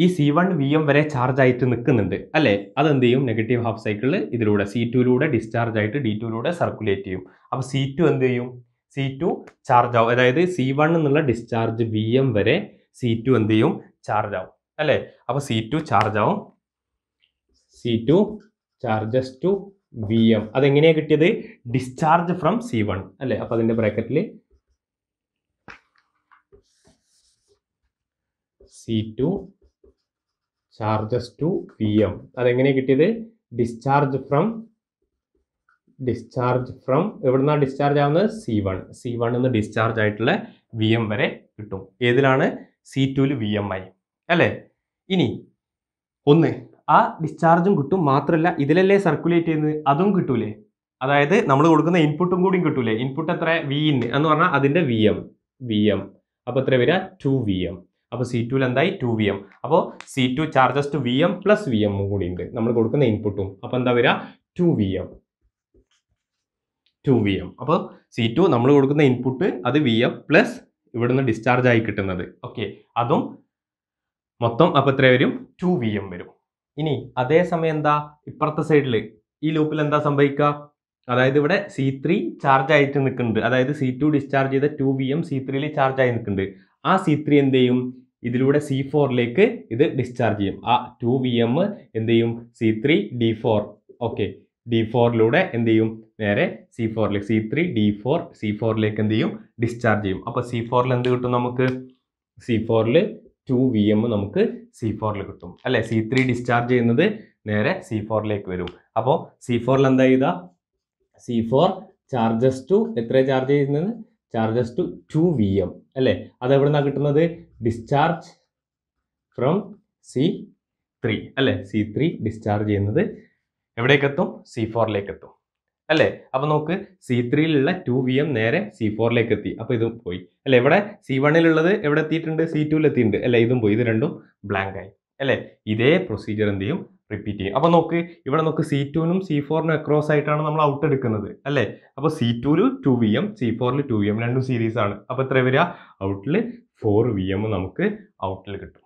ഈ സി വൺ വി എം വരെ ചാർജ് ആയിട്ട് നിൽക്കുന്നുണ്ട് അല്ലേ അതെന്ത് ചെയ്യും നെഗറ്റീവ് ഹാഫ് സൈക്കിളിൽ ഇതിലൂടെ സി ടുയിലൂടെ ഡിസ്ചാർജ് ആയിട്ട് ഡി ടുയിലൂടെ സർക്കുലേറ്റ് ചെയ്യും അപ്പോൾ സി ടു എന്ത് ചെയ്യും സി ടു ചാർജ് ആവും അതായത് സി വൺ എന്നുള്ള ഡിസ്ചാർജ് വി എം വരെ സി ടു എന്ത് ചെയ്യും ചാർജ് ആവും അല്ലേ അപ്പോൾ സി ടു ചാർജ് ആവും C two charges to V M അതെങ്ങനെയാണ് കിട്ടിയത് ഡിസ്ചാർജ് ഫ്രം സി വൺ അല്ലെ അപ്പൊ അതിന്റെ ബ്രാക്കറ്റിൽ C two charges to V M അതെങ്ങനെയാണ് കിട്ടിയത് ഡിസ്ചാർജ് ഫ്രം ഡിസ്ചാർജ് ഫ്രം എവിടുന്നാണ് ഡിസ്ചാർജ് ആവുന്നത് സി വൺ സി വൺ നിന്ന് ഡിസ്ചാർജ് ആയിട്ടുള്ള വി എം വരെ കിട്ടും ഏതിലാണ് സി ടുവിൽ വി എം ആയി അല്ലേ ഇനി ഒന്ന് ആ ഡിസ്ചാർജും കിട്ടും മാത്രമല്ല ഇതിലല്ലേ സർക്കുലേറ്റ് ചെയ്യുന്നത് അതും കിട്ടൂലേ അതായത് നമ്മൾ കൊടുക്കുന്ന ഇൻപുട്ടും കൂടിയും കിട്ടൂലേ ഇൻപുട്ട് എത്ര വി ഇൻ എന്ന് പറഞ്ഞാൽ അതിൻ്റെ വി എം വി എം അപ്പോൾ എത്ര വരിക ടു വി എം അപ്പോൾ സി ടുവിൽ എന്തായി ടു വി എം അപ്പോൾ C two charges to V M plus V M കൂടി ഉണ്ട് നമ്മൾ കൊടുക്കുന്ന ഇൻപുട്ടും അപ്പോൾ എന്താ വരിക two V M two V M അപ്പോൾ സി ടു നമ്മൾ കൊടുക്കുന്ന ഇൻപുട്ട് അത് വി എം പ്ലസ് ഇവിടുന്ന് ഡിസ്ചാർജ് ആയി കിട്ടുന്നത് ഓക്കെ അതും മൊത്തം അപ്പോൾ എത്ര വരും ടു വി എം വരും ഇനി അതേസമയം എന്താ ഇപ്പുറത്തെ സൈഡിൽ ഈ ലൂപ്പിൽ എന്താ സംഭവിക്കുക അതായത് ഇവിടെ സി ത്രീ ചാർജ് ആയിട്ട് നിൽക്കുന്നുണ്ട് അതായത് സി ടു ഡിസ്ചാർജ് ചെയ്ത ടു വി എം സി ത്രീയിൽ ചാർജ് ആയി നിൽക്കുന്നുണ്ട് ആ സി ത്രീ എന്ത് ചെയ്യും ഇതിലൂടെ സി ഫോറിലേക്ക് ഇത് ഡിസ്ചാർജ് ചെയ്യും ആ ടു വി എം എന്ത് ചെയ്യും C three D four okay D ഫോറിലൂടെ എന്ത് ചെയ്യും നേരെ സി ഫോറിലേക്ക് C three D four C ഫോറിലേക്ക് എന്ത് ചെയ്യും ഡിസ്ചാർജ് ചെയ്യും അപ്പോൾ സി ഫോറിൽ എന്ത് കിട്ടും നമുക്ക് സി ഫോറിൽ ടു വി എം നമുക്ക് സി ഫോറിൽ കിട്ടും അല്ലേ സി ത്രീ ഡിസ്ചാർജ് ചെയ്യുന്നത് നേരെ സി ഫോറിലേക്ക് വരും അപ്പോൾ സി ഫോറിൽ എന്താ ചെയ്താൽ സി ഫോർ ചാർജസ് ടു എത്ര ചാർജ് ചെയ്യുന്നത് charges to two V M അല്ലേ അത് എവിടെ നിന്നാണ് കിട്ടുന്നത് ഡിസ്ചാർജ് ഫ്രം സി ത്രീ അല്ലേ സി ത്രീ ഡിസ്ചാർജ് ചെയ്യുന്നത് എവിടേക്കെത്തും സി എത്തും അല്ലേ അപ്പോൾ നമുക്ക് സി ത്രീയിലുള്ള ടു വി എം നേരെ സി ഫോറിലേക്ക് എത്തി അപ്പോൾ ഇതും പോയി അല്ലേ ഇവിടെ സി വണ്ണിലുള്ളത് എവിടെ എത്തിയിട്ടുണ്ട് സി ടുവിൽ എത്തിയിട്ടുണ്ട് അല്ലേ ഇതും പോയി ഇത് രണ്ടും ബ്ലാങ്ക് ആയി അല്ലേ ഇതേ പ്രൊസീജിയർ എന്ത് ചെയ്യും റിപ്പീറ്റ് ചെയ്യും അപ്പോൾ നോക്ക് ഇവിടെ നോക്ക് സി ടുവിനും സി ഫോറിനും അക്രോസ് ആയിട്ടാണ് നമ്മൾ ഔട്ട് എടുക്കുന്നത് അല്ലേ അപ്പോൾ സി ടുവിൽ ടു വി എം സി ഫോറിൽ ടു വി എം രണ്ടും സീരീസ് ആണ് അപ്പോൾ എത്ര വരിക ഔട്ടിൽ ഫോർ വി എം നമുക്ക് ഔട്ടിൽ കിട്ടും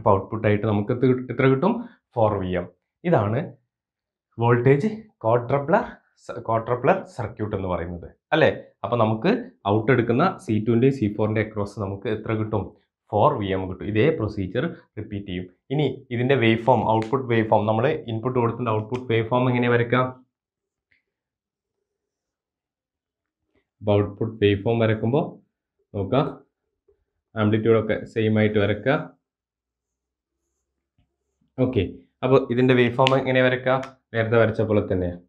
അപ്പോൾ ഔട്ട്പുട്ടായിട്ട് നമുക്ക് എത്ര കിട്ടും ഫോർ വി എം ഇതാണ് വോൾട്ടേജ് കോട്രബ്ലർ ക്വാർട്ടർപ്ലർ സർക്യൂട്ട് എന്ന് പറയുന്നത് അല്ലേ അപ്പോൾ നമുക്ക് ഔട്ട് എടുക്കുന്ന സി ടുവിൻ്റെയും സി ഫോറിൻ്റെ അക്രോസ് നമുക്ക് എത്ര കിട്ടും ഫോർ വി എം കിട്ടും ഇതേ പ്രൊസീജിയർ റിപ്പീറ്റ് ചെയ്യും ഇനി ഇതിൻ്റെ wave form output wave form നമ്മൾ ഇൻപുട്ട് കൊടുത്തിട്ട് ഔട്ട്പുട്ട് വേവ് ഫോം എങ്ങനെ വരയ്ക്കാം അപ്പോൾ ഔട്ട്പുട്ട് വേവ് ഫോം വരക്കുമ്പോൾ നോക്കാം ആംപ്ലിറ്റ്യൂഡൊക്കെ സെയിം ആയിട്ട് വരക്കുക ഓക്കെ അപ്പോൾ ഇതിൻ്റെ വേവ് ഫോം എങ്ങനെ വരക്കാം നേരത്തെ വരച്ച പോലെ തന്നെയാണ്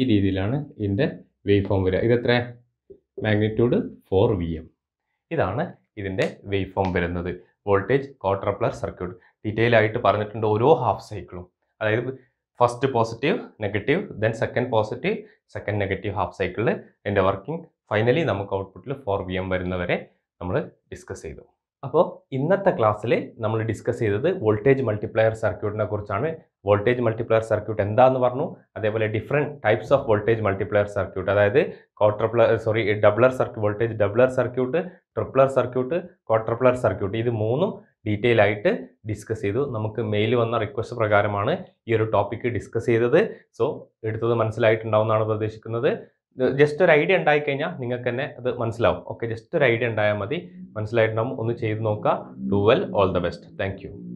ഈ രീതിയിലാണ് ഇതിൻ്റെ വേവ് ഫോം വരിക ഇതെത്ര മാഗ്നിറ്റ്യൂഡ് ഫോർ വി എം ഇതാണ് ഇതിൻ്റെ വേവ് ഫോം വരുന്നത് voltage quadrupler circuit detail ആയിട്ട് പറഞ്ഞിട്ടുണ്ട് ഓരോ ഹാഫ് സൈക്കിളും അതായത് first positive negative then second positive second negative half സൈക്കിളിൽ എൻ്റെ വർക്കിംഗ് ഫൈനലി നമുക്ക് ഔട്ട്പുട്ടിൽ ഫോർ വി എം വരുന്നവരെ നമ്മൾ ഡിസ്കസ് ചെയ്തു അപ്പോൾ ഇന്നത്തെ ക്ലാസ്സിൽ നമ്മൾ ഡിസ്കസ് ചെയ്തത് വോൾട്ടേജ് മൾട്ടിപ്ലയർ സർക്യൂട്ടിനെ കുറിച്ചാണ് വോൾട്ടേജ് മൾട്ടിപ്ലയർ സർക്യൂട്ട് എന്താന്ന് പറഞ്ഞു അതേപോലെ different types of voltage multiplier circuit അതായത് quadrupler sorry doubler circuit voltage doubler circuit tripler circuit quadrupler circuit ഇത് മൂന്നും ഡീറ്റെയിൽ ആയിട്ട് ഡിസ്കസ് ചെയ്തു നമുക്ക് മെയിൽ വന്ന റിക്വസ്റ്റ് പ്രകാരമാണ് ഈ ഒരു ടോപ്പിക്ക് ഡിസ്കസ് ചെയ്തത് സോ എടുത്തത് മനസ്സിലായിട്ടുണ്ടാവുമെന്നാണ് പ്രതീക്ഷിക്കുന്നത് ജസ്റ്റ് ഒരു ഐഡിയ ഉണ്ടായി കഴിഞ്ഞാൽ നിങ്ങൾക്ക് തന്നെ അത് മനസ്സിലാവും ഓക്കെ ജസ്റ്റ് ഒരു ഐഡിയ ഉണ്ടായാൽ മതി മനസ്സിലായിട്ടുണ്ടാവും ഒന്ന് ചെയ്ത് നോക്കുക to well all the best thank